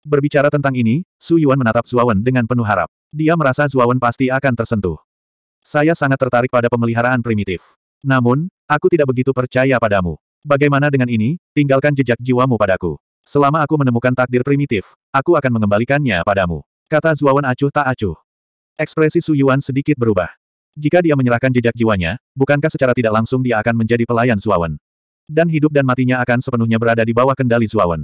Berbicara tentang ini, Su Yuan menatap Zuawan dengan penuh harap. Dia merasa Zuawan pasti akan tersentuh. Saya sangat tertarik pada pemeliharaan primitif. Namun, aku tidak begitu percaya padamu. Bagaimana dengan ini, tinggalkan jejak jiwamu padaku. Selama aku menemukan takdir primitif, aku akan mengembalikannya padamu. Kata Zuawan acuh tak acuh. Ekspresi Su Yuan sedikit berubah. Jika dia menyerahkan jejak jiwanya, bukankah secara tidak langsung dia akan menjadi pelayan Zuawan? Dan hidup dan matinya akan sepenuhnya berada di bawah kendali Zuawan.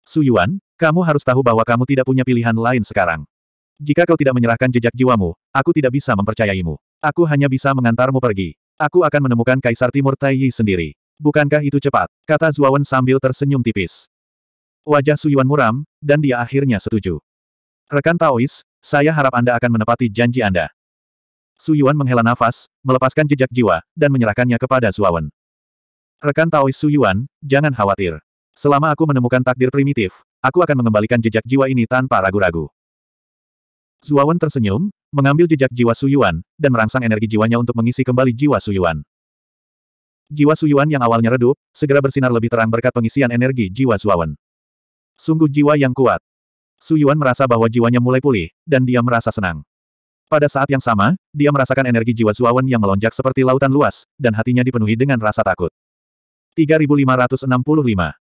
Su Yuan, kamu harus tahu bahwa kamu tidak punya pilihan lain sekarang. Jika kau tidak menyerahkan jejak jiwamu, aku tidak bisa mempercayaimu. Aku hanya bisa mengantarmu pergi. Aku akan menemukan Kaisar Timur Taiyi sendiri. Bukankah itu cepat? Kata Zuawan sambil tersenyum tipis. Wajah Su Yuan muram, dan dia akhirnya setuju. Rekan Taois, saya harap Anda akan menepati janji Anda. Su Yuan menghela nafas, melepaskan jejak jiwa, dan menyerahkannya kepada Zuawan. Rekan Taois Su Yuan, jangan khawatir. Selama aku menemukan takdir primitif, aku akan mengembalikan jejak jiwa ini tanpa ragu-ragu. Zuawan tersenyum, mengambil jejak jiwa Su Yuan, dan merangsang energi jiwanya untuk mengisi kembali jiwa Su Yuan. Jiwa Su Yuan yang awalnya redup, segera bersinar lebih terang berkat pengisian energi jiwa Zuawan. Sungguh jiwa yang kuat. Su Yuan merasa bahwa jiwanya mulai pulih, dan dia merasa senang. Pada saat yang sama, dia merasakan energi jiwa Zuawan yang melonjak seperti lautan luas, dan hatinya dipenuhi dengan rasa takut. 3565.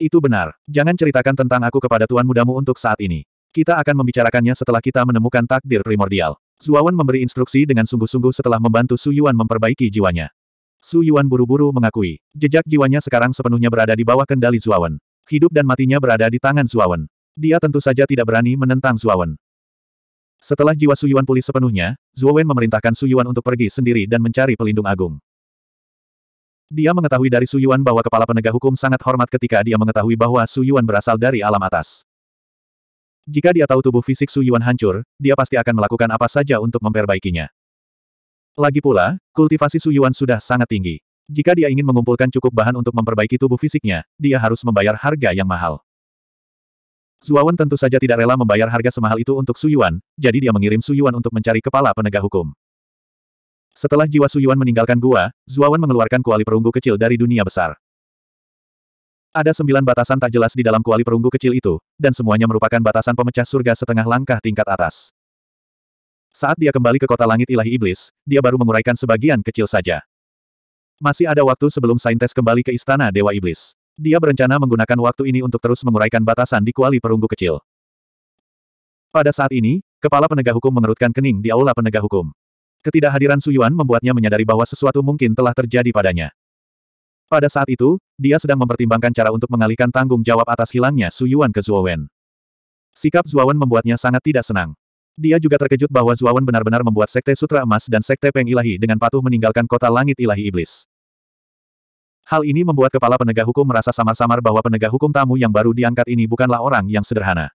Itu benar. Jangan ceritakan tentang aku kepada tuan mudamu untuk saat ini. Kita akan membicarakannya setelah kita menemukan takdir primordial. Zuawan memberi instruksi dengan sungguh-sungguh setelah membantu Su Yuan memperbaiki jiwanya. Su Yuan buru-buru mengakui, jejak jiwanya sekarang sepenuhnya berada di bawah kendali Zuawan. Hidup dan matinya berada di tangan Zuawan. Dia tentu saja tidak berani menentang Zuawan. Setelah jiwa Suyuan pulih sepenuhnya, Wen memerintahkan Suyuan untuk pergi sendiri dan mencari pelindung agung. Dia mengetahui dari Suyuan bahwa kepala penegak hukum sangat hormat ketika dia mengetahui bahwa Suyuan berasal dari alam atas. Jika dia tahu tubuh fisik Suyuan hancur, dia pasti akan melakukan apa saja untuk memperbaikinya. Lagi pula, kultivasi Suyuan sudah sangat tinggi. Jika dia ingin mengumpulkan cukup bahan untuk memperbaiki tubuh fisiknya, dia harus membayar harga yang mahal. Suawan tentu saja tidak rela membayar harga semahal itu untuk Suyuan, jadi dia mengirim Suyuan untuk mencari kepala penegak hukum. Setelah jiwa Suyuan meninggalkan gua, Zuawan mengeluarkan kuali perunggu kecil dari dunia besar. Ada sembilan batasan tak jelas di dalam kuali perunggu kecil itu, dan semuanya merupakan batasan pemecah surga setengah langkah tingkat atas. Saat dia kembali ke kota langit ilahi iblis, dia baru menguraikan sebagian kecil saja. Masih ada waktu sebelum Saintes kembali ke istana Dewa Iblis. Dia berencana menggunakan waktu ini untuk terus menguraikan batasan di kuali perunggu kecil. Pada saat ini, kepala penegak hukum mengerutkan kening di aula penegak hukum. Ketidakhadiran Su Yuan membuatnya menyadari bahwa sesuatu mungkin telah terjadi padanya. Pada saat itu, dia sedang mempertimbangkan cara untuk mengalihkan tanggung jawab atas hilangnya Su Yuan ke Zuowen. Sikap Zuowen membuatnya sangat tidak senang. Dia juga terkejut bahwa Zuowen benar-benar membuat Sekte Sutra Emas dan Sekte Peng Ilahi dengan patuh meninggalkan kota langit ilahi iblis. Hal ini membuat kepala penegak hukum merasa samar-samar bahwa penegak hukum tamu yang baru diangkat ini bukanlah orang yang sederhana.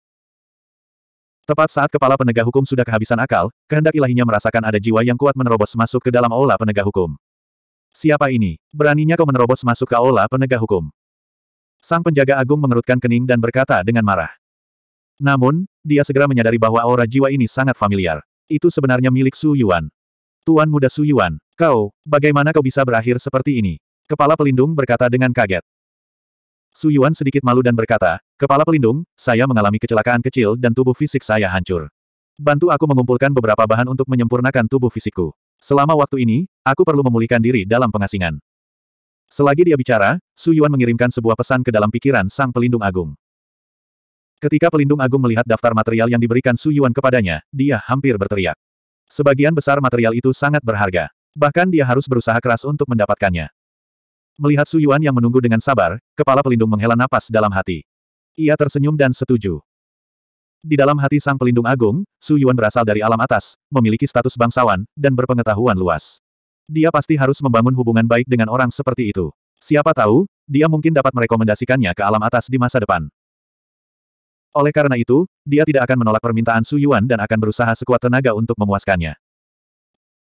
Tepat saat kepala penegak hukum sudah kehabisan akal, kehendak ilahinya merasakan ada jiwa yang kuat menerobos masuk ke dalam aula penegak hukum. Siapa ini? Beraninya kau menerobos masuk ke aula penegak hukum. Sang penjaga agung mengerutkan kening dan berkata dengan marah. Namun, dia segera menyadari bahwa aura jiwa ini sangat familiar. Itu sebenarnya milik Su Yuan. Tuan muda Su Yuan, kau, bagaimana kau bisa berakhir seperti ini? Kepala pelindung berkata dengan kaget. Su Yuan sedikit malu dan berkata, Kepala pelindung, saya mengalami kecelakaan kecil dan tubuh fisik saya hancur. Bantu aku mengumpulkan beberapa bahan untuk menyempurnakan tubuh fisikku. Selama waktu ini, aku perlu memulihkan diri dalam pengasingan. Selagi dia bicara, Su Yuan mengirimkan sebuah pesan ke dalam pikiran sang pelindung agung. Ketika pelindung agung melihat daftar material yang diberikan Su Yuan kepadanya, dia hampir berteriak. Sebagian besar material itu sangat berharga. Bahkan dia harus berusaha keras untuk mendapatkannya. Melihat Su Yuan yang menunggu dengan sabar, kepala pelindung menghela napas dalam hati. Ia tersenyum dan setuju. Di dalam hati sang pelindung agung, Su Yuan berasal dari alam atas, memiliki status bangsawan, dan berpengetahuan luas. Dia pasti harus membangun hubungan baik dengan orang seperti itu. Siapa tahu, dia mungkin dapat merekomendasikannya ke alam atas di masa depan. Oleh karena itu, dia tidak akan menolak permintaan Su Yuan dan akan berusaha sekuat tenaga untuk memuaskannya.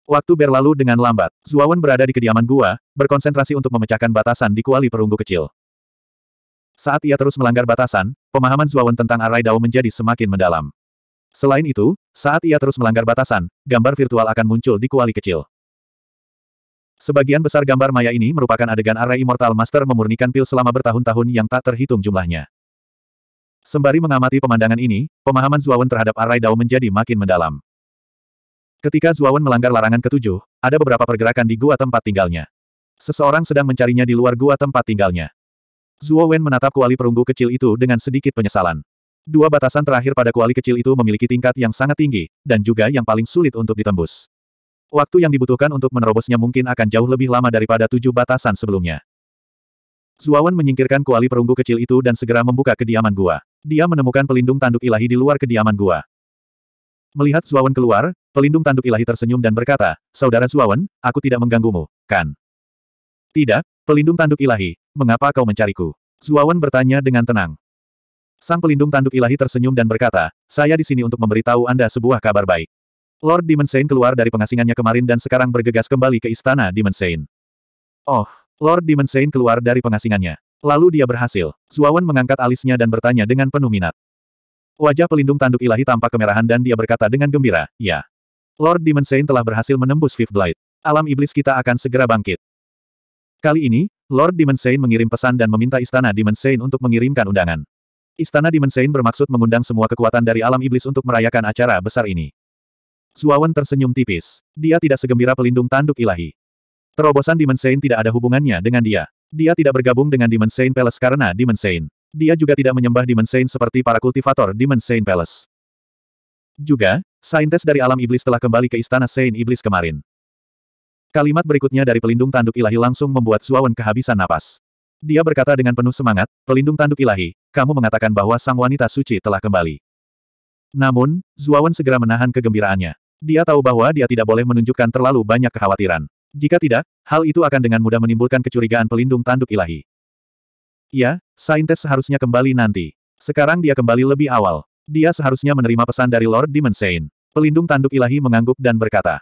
Waktu berlalu dengan lambat. Zuawan berada di kediaman gua, berkonsentrasi untuk memecahkan batasan di kuali perunggu kecil. Saat ia terus melanggar batasan, pemahaman Zuawan tentang arai Dao menjadi semakin mendalam. Selain itu, saat ia terus melanggar batasan, gambar virtual akan muncul di kuali kecil. Sebagian besar gambar maya ini merupakan adegan arai Immortal Master memurnikan pil selama bertahun-tahun yang tak terhitung jumlahnya. Sembari mengamati pemandangan ini, pemahaman Zuawan terhadap arai Dao menjadi makin mendalam. Ketika Zuawan melanggar larangan ketujuh, ada beberapa pergerakan di gua tempat tinggalnya. Seseorang sedang mencarinya di luar gua tempat tinggalnya. Zuo menatap kuali perunggu kecil itu dengan sedikit penyesalan. Dua batasan terakhir pada kuali kecil itu memiliki tingkat yang sangat tinggi, dan juga yang paling sulit untuk ditembus. Waktu yang dibutuhkan untuk menerobosnya mungkin akan jauh lebih lama daripada tujuh batasan sebelumnya. Zuawan menyingkirkan kuali perunggu kecil itu dan segera membuka kediaman gua. Dia menemukan pelindung tanduk ilahi di luar kediaman gua. Melihat Zuawan keluar, Pelindung tanduk ilahi tersenyum dan berkata, Saudara Suawan, aku tidak mengganggumu, kan? Tidak, pelindung tanduk ilahi, mengapa kau mencariku? Suawan bertanya dengan tenang. Sang pelindung tanduk ilahi tersenyum dan berkata, saya di sini untuk memberitahu Anda sebuah kabar baik. Lord Dimensain keluar dari pengasingannya kemarin dan sekarang bergegas kembali ke istana Dimensain. Oh, Lord Dimensain keluar dari pengasingannya. Lalu dia berhasil. Suawan mengangkat alisnya dan bertanya dengan penuh minat. Wajah pelindung tanduk ilahi tampak kemerahan dan dia berkata dengan gembira, ya. Lord Demon Saint telah berhasil menembus Fifth Blight. Alam iblis kita akan segera bangkit. Kali ini, Lord Demon Saint mengirim pesan dan meminta Istana Demon Saint untuk mengirimkan undangan. Istana Demon Saint bermaksud mengundang semua kekuatan dari alam iblis untuk merayakan acara besar ini. Zuawan tersenyum tipis. Dia tidak segembira pelindung tanduk ilahi. Terobosan Demon Saint tidak ada hubungannya dengan dia. Dia tidak bergabung dengan Demon Saint Palace karena Demon Saint. Dia juga tidak menyembah Demon Saint seperti para kultivator Demon Saint Palace. Juga, Saintes dari alam iblis telah kembali ke istana Sein Iblis kemarin. Kalimat berikutnya dari pelindung tanduk ilahi langsung membuat Zuawan kehabisan napas. Dia berkata dengan penuh semangat, pelindung tanduk ilahi, kamu mengatakan bahwa sang wanita suci telah kembali. Namun, Zuawan segera menahan kegembiraannya. Dia tahu bahwa dia tidak boleh menunjukkan terlalu banyak kekhawatiran. Jika tidak, hal itu akan dengan mudah menimbulkan kecurigaan pelindung tanduk ilahi. Ya, Saintes seharusnya kembali nanti. Sekarang dia kembali lebih awal. Dia seharusnya menerima pesan dari Lord Demon Dimensain. Pelindung tanduk ilahi mengangguk dan berkata.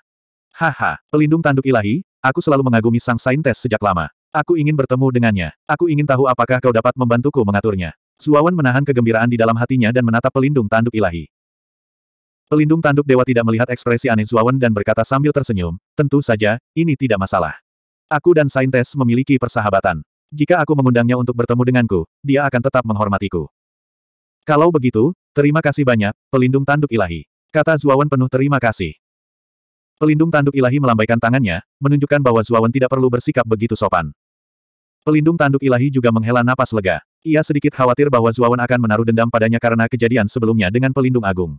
Haha, pelindung tanduk ilahi, aku selalu mengagumi sang saintes sejak lama. Aku ingin bertemu dengannya. Aku ingin tahu apakah kau dapat membantuku mengaturnya. Suawan menahan kegembiraan di dalam hatinya dan menatap pelindung tanduk ilahi. Pelindung tanduk dewa tidak melihat ekspresi aneh Suawan dan berkata sambil tersenyum, tentu saja, ini tidak masalah. Aku dan Saintes memiliki persahabatan. Jika aku mengundangnya untuk bertemu denganku, dia akan tetap menghormatiku. Kalau begitu, Terima kasih banyak, pelindung tanduk ilahi. Kata Zuawan penuh terima kasih. Pelindung tanduk ilahi melambaikan tangannya, menunjukkan bahwa Zuawan tidak perlu bersikap begitu sopan. Pelindung tanduk ilahi juga menghela napas lega. Ia sedikit khawatir bahwa Zuawan akan menaruh dendam padanya karena kejadian sebelumnya dengan pelindung agung.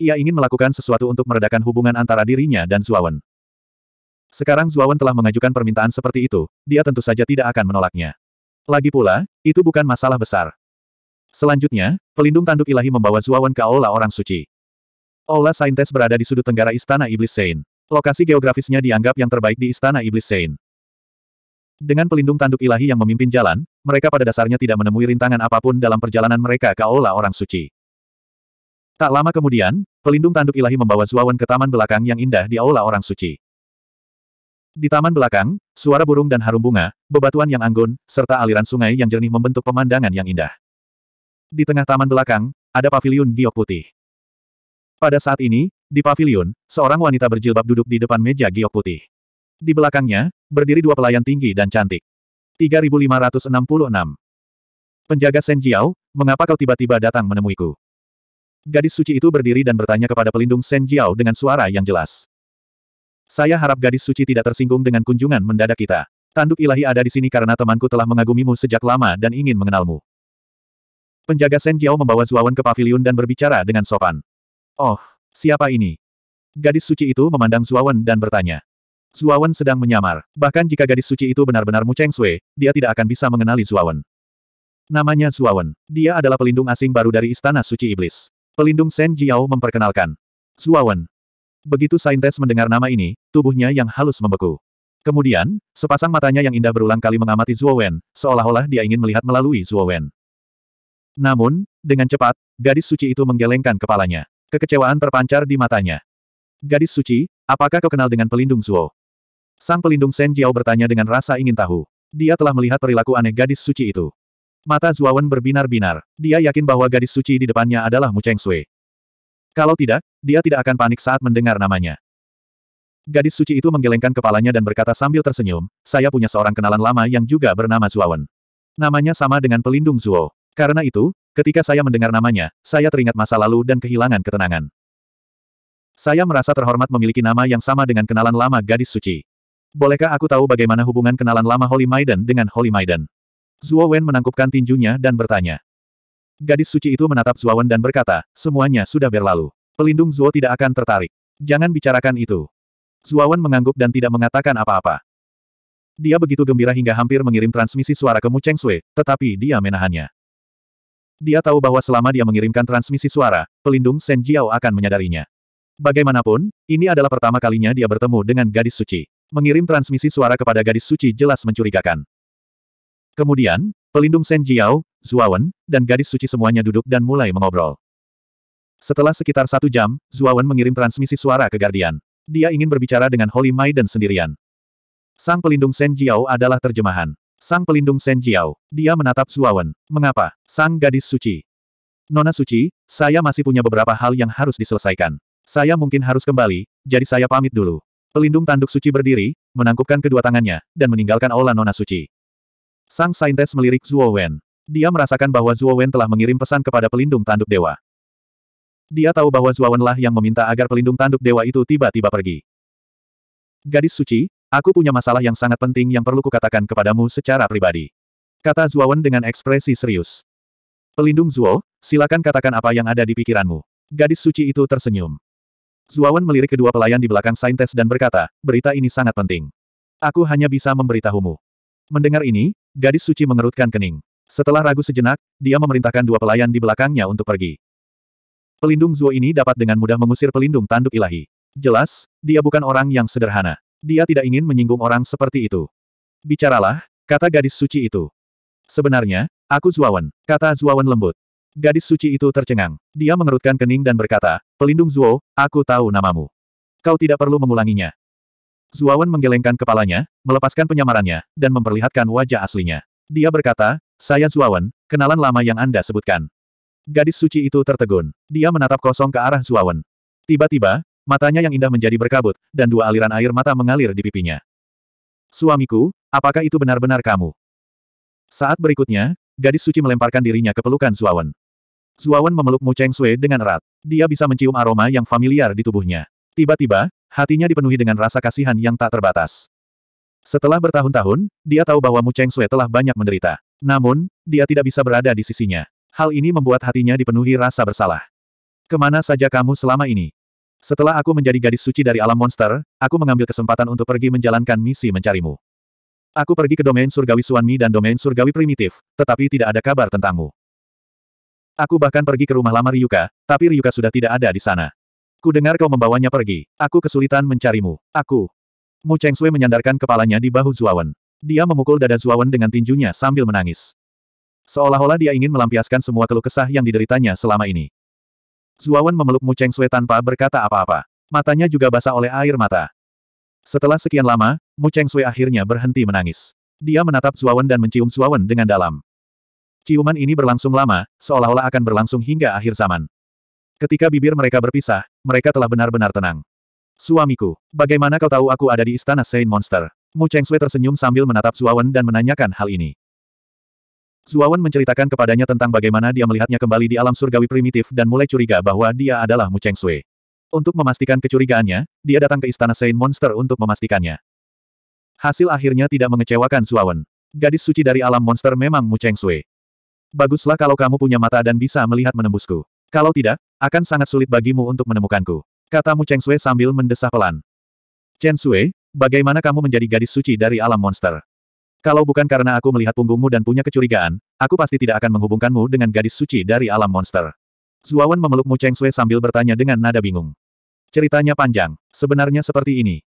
Ia ingin melakukan sesuatu untuk meredakan hubungan antara dirinya dan Zuawan. Sekarang Zuawan telah mengajukan permintaan seperti itu, dia tentu saja tidak akan menolaknya. Lagi pula, itu bukan masalah besar. Selanjutnya, pelindung tanduk ilahi membawa Zuawan ke Aula Orang Suci. Aula Saintes berada di sudut tenggara Istana Iblis Sein. Lokasi geografisnya dianggap yang terbaik di Istana Iblis Sein. Dengan pelindung tanduk ilahi yang memimpin jalan, mereka pada dasarnya tidak menemui rintangan apapun dalam perjalanan mereka ke Aula Orang Suci. Tak lama kemudian, pelindung tanduk ilahi membawa Zuawan ke taman belakang yang indah di Aula Orang Suci. Di taman belakang, suara burung dan harum bunga, bebatuan yang anggun, serta aliran sungai yang jernih membentuk pemandangan yang indah. Di tengah taman belakang, ada pavilion giok putih. Pada saat ini, di pavilion, seorang wanita berjilbab duduk di depan meja giok putih. Di belakangnya, berdiri dua pelayan tinggi dan cantik. 3566. Penjaga Shen Jiao, mengapa kau tiba-tiba datang menemuiku? Gadis suci itu berdiri dan bertanya kepada pelindung Shen Jiao dengan suara yang jelas. Saya harap gadis suci tidak tersinggung dengan kunjungan mendadak kita. Tanduk ilahi ada di sini karena temanku telah mengagumimu sejak lama dan ingin mengenalmu. Penjaga Shen Jiao membawa Zuawan ke pavilion dan berbicara dengan sopan. Oh, siapa ini? Gadis suci itu memandang Zuawan dan bertanya. Zuawan sedang menyamar. Bahkan jika gadis suci itu benar-benar Mu Cheng Sui, dia tidak akan bisa mengenali Zuawan. Namanya Zuawan. Dia adalah pelindung asing baru dari Istana Suci Iblis. Pelindung Shen Jiao memperkenalkan. Zuawan. Begitu Saintes mendengar nama ini, tubuhnya yang halus membeku. Kemudian, sepasang matanya yang indah berulang kali mengamati Zuowen, seolah-olah dia ingin melihat melalui Zuowen. Namun, dengan cepat, gadis suci itu menggelengkan kepalanya. Kekecewaan terpancar di matanya. Gadis suci, apakah kau kenal dengan pelindung Zuo? Sang pelindung Shen Jiao bertanya dengan rasa ingin tahu. Dia telah melihat perilaku aneh gadis suci itu. Mata Zuawan berbinar-binar. Dia yakin bahwa gadis suci di depannya adalah Mu Cheng Sui. Kalau tidak, dia tidak akan panik saat mendengar namanya. Gadis suci itu menggelengkan kepalanya dan berkata sambil tersenyum, saya punya seorang kenalan lama yang juga bernama Zuawan. Namanya sama dengan pelindung Zuo. Karena itu, ketika saya mendengar namanya, saya teringat masa lalu dan kehilangan ketenangan. Saya merasa terhormat memiliki nama yang sama dengan kenalan lama gadis suci. Bolehkah aku tahu bagaimana hubungan kenalan lama Holy Maiden dengan Holy Maiden? Zuo Wen menangkupkan tinjunya dan bertanya. Gadis suci itu menatap Zuo Wen dan berkata, semuanya sudah berlalu. Pelindung Zuo tidak akan tertarik. Jangan bicarakan itu. Zuo Wen mengangguk dan tidak mengatakan apa-apa. Dia begitu gembira hingga hampir mengirim transmisi suara ke Mu Cheng Sui, tetapi dia menahannya. Dia tahu bahwa selama dia mengirimkan transmisi suara, pelindung Shen Jiao akan menyadarinya. Bagaimanapun, ini adalah pertama kalinya dia bertemu dengan gadis suci. Mengirim transmisi suara kepada gadis suci jelas mencurigakan. Kemudian, pelindung Shen Jiao, Zuawan, dan gadis suci semuanya duduk dan mulai mengobrol. Setelah sekitar satu jam, Zuawan mengirim transmisi suara ke Guardian. Dia ingin berbicara dengan Holy Maiden sendirian. Sang pelindung Shen Jiao adalah terjemahan. Sang pelindung Shen Jiao. Dia menatap Zuawan. Mengapa? Sang gadis suci. Nona suci, saya masih punya beberapa hal yang harus diselesaikan. Saya mungkin harus kembali, jadi saya pamit dulu. Pelindung tanduk suci berdiri, menangkupkan kedua tangannya, dan meninggalkan aula Nona suci. Sang saintes melirik Zuowen. Dia merasakan bahwa Zuowen telah mengirim pesan kepada pelindung tanduk dewa. Dia tahu bahwa Zuowen lah yang meminta agar pelindung tanduk dewa itu tiba-tiba pergi. Gadis suci, Aku punya masalah yang sangat penting yang perlu kukatakan kepadamu secara pribadi. Kata Zuowen dengan ekspresi serius. Pelindung Zuo, silakan katakan apa yang ada di pikiranmu. Gadis suci itu tersenyum. Zuowen melirik kedua pelayan di belakang Saintes dan berkata, berita ini sangat penting. Aku hanya bisa memberitahumu. Mendengar ini, gadis suci mengerutkan kening. Setelah ragu sejenak, dia memerintahkan dua pelayan di belakangnya untuk pergi. Pelindung Zuo ini dapat dengan mudah mengusir pelindung tanduk ilahi. Jelas, dia bukan orang yang sederhana. Dia tidak ingin menyinggung orang seperti itu. Bicaralah, kata gadis suci itu. Sebenarnya, aku Zuawan, kata Zuawan lembut. Gadis suci itu tercengang. Dia mengerutkan kening dan berkata, Pelindung Zuo, aku tahu namamu. Kau tidak perlu mengulanginya. Zuawan menggelengkan kepalanya, melepaskan penyamarannya, dan memperlihatkan wajah aslinya. Dia berkata, saya Zuawan, kenalan lama yang Anda sebutkan. Gadis suci itu tertegun. Dia menatap kosong ke arah Zuawan. Tiba-tiba, matanya yang indah menjadi berkabut, dan dua aliran air mata mengalir di pipinya. Suamiku, apakah itu benar-benar kamu? Saat berikutnya, gadis suci melemparkan dirinya ke pelukan Zuawan. Zuawan memeluk Mu Cheng Sui dengan erat. Dia bisa mencium aroma yang familiar di tubuhnya. Tiba-tiba, hatinya dipenuhi dengan rasa kasihan yang tak terbatas. Setelah bertahun-tahun, dia tahu bahwa Mu Cheng Sui telah banyak menderita. Namun, dia tidak bisa berada di sisinya. Hal ini membuat hatinya dipenuhi rasa bersalah. Kemana saja kamu selama ini? Setelah aku menjadi gadis suci dari alam monster, aku mengambil kesempatan untuk pergi menjalankan misi mencarimu. Aku pergi ke domain surgawi Suanmi dan domain surgawi primitif, tetapi tidak ada kabar tentangmu. Aku bahkan pergi ke rumah lama Ryuka, tapi Ryuka sudah tidak ada di sana. Ku dengar kau membawanya pergi. Aku kesulitan mencarimu. Aku. Mu Sui menyandarkan kepalanya di bahu Zuawan. Dia memukul dada Zuawan dengan tinjunya sambil menangis. Seolah-olah dia ingin melampiaskan semua keluh kesah yang dideritanya selama ini. Zuawan memeluk Mu Cheng Sui tanpa berkata apa-apa. Matanya juga basah oleh air mata. Setelah sekian lama, Mu Cheng Sui akhirnya berhenti menangis. Dia menatap Zuawan dan mencium Zuawan dengan dalam. Ciuman ini berlangsung lama, seolah-olah akan berlangsung hingga akhir zaman. Ketika bibir mereka berpisah, mereka telah benar-benar tenang. Suamiku, bagaimana kau tahu aku ada di istana Saint Monster? Mu Cheng Sui tersenyum sambil menatap Zuawan dan menanyakan hal ini. Zuawan menceritakan kepadanya tentang bagaimana dia melihatnya kembali di alam surgawi primitif dan mulai curiga bahwa dia adalah Mu Cheng Sui. Untuk memastikan kecurigaannya, dia datang ke istana Saint Monster untuk memastikannya. Hasil akhirnya tidak mengecewakan Zuawan. Gadis suci dari alam monster memang Mu Cheng Sui. Baguslah kalau kamu punya mata dan bisa melihat menembusku. Kalau tidak, akan sangat sulit bagimu untuk menemukanku. Kata Mu Cheng Sui sambil mendesah pelan. Chen Sui, bagaimana kamu menjadi gadis suci dari alam monster? Kalau bukan karena aku melihat punggungmu dan punya kecurigaan, aku pasti tidak akan menghubungkanmu dengan gadis suci dari alam monster. Zuawan memeluk Mu Cheng Sui sambil bertanya dengan nada bingung. Ceritanya panjang, sebenarnya seperti ini.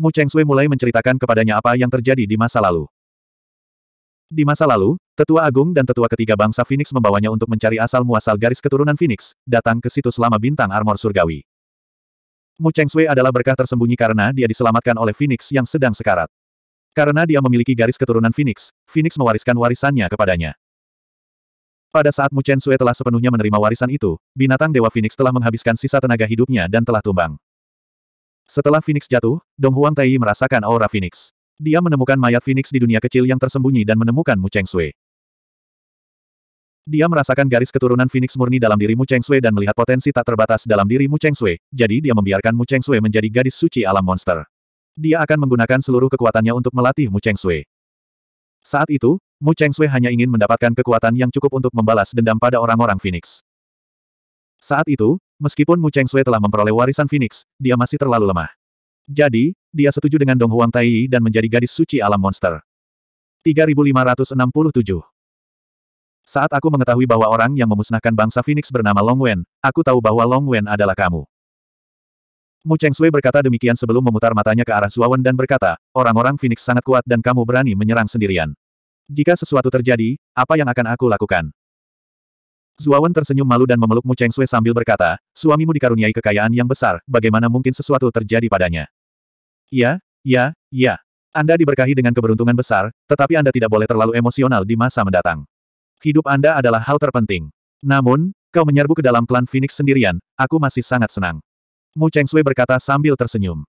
Mu Cheng Sui mulai menceritakan kepadanya apa yang terjadi di masa lalu. Di masa lalu, tetua agung dan tetua ketiga bangsa Phoenix membawanya untuk mencari asal-muasal garis keturunan Phoenix, datang ke situs lama bintang armor surgawi. Mu Cheng Sui adalah berkah tersembunyi karena dia diselamatkan oleh Phoenix yang sedang sekarat. Karena dia memiliki garis keturunan Phoenix, Phoenix mewariskan warisannya kepadanya. Pada saat Mu Chen Sue telah sepenuhnya menerima warisan itu, binatang Dewa Phoenix telah menghabiskan sisa tenaga hidupnya dan telah tumbang. Setelah Phoenix jatuh, Dong Huang Taiyi merasakan aura Phoenix. Dia menemukan mayat Phoenix di dunia kecil yang tersembunyi dan menemukan Mu Cheng Sui. Dia merasakan garis keturunan Phoenix murni dalam diri Mu Cheng Sui dan melihat potensi tak terbatas dalam diri Mu Cheng Sui, jadi dia membiarkan Mu Cheng Sui menjadi gadis suci alam monster dia akan menggunakan seluruh kekuatannya untuk melatih Mu Cheng Sui. Saat itu, Mu Cheng Sui hanya ingin mendapatkan kekuatan yang cukup untuk membalas dendam pada orang-orang Phoenix. Saat itu, meskipun Mu Cheng Sui telah memperoleh warisan Phoenix, dia masih terlalu lemah. Jadi, dia setuju dengan Dong Huang Tai dan menjadi gadis suci alam monster. 3567 Saat aku mengetahui bahwa orang yang memusnahkan bangsa Phoenix bernama Long Wen, aku tahu bahwa Long Wen adalah kamu. Mu Cheng Sui berkata demikian sebelum memutar matanya ke arah Zuawan dan berkata, orang-orang Phoenix sangat kuat dan kamu berani menyerang sendirian. Jika sesuatu terjadi, apa yang akan aku lakukan? Zuawan tersenyum malu dan memeluk Mu Cheng Sui sambil berkata, suamimu dikaruniai kekayaan yang besar, bagaimana mungkin sesuatu terjadi padanya? Ya, ya, ya. Anda diberkahi dengan keberuntungan besar, tetapi Anda tidak boleh terlalu emosional di masa mendatang. Hidup Anda adalah hal terpenting. Namun, kau menyerbu ke dalam klan Phoenix sendirian, aku masih sangat senang. Mu Sui berkata sambil tersenyum.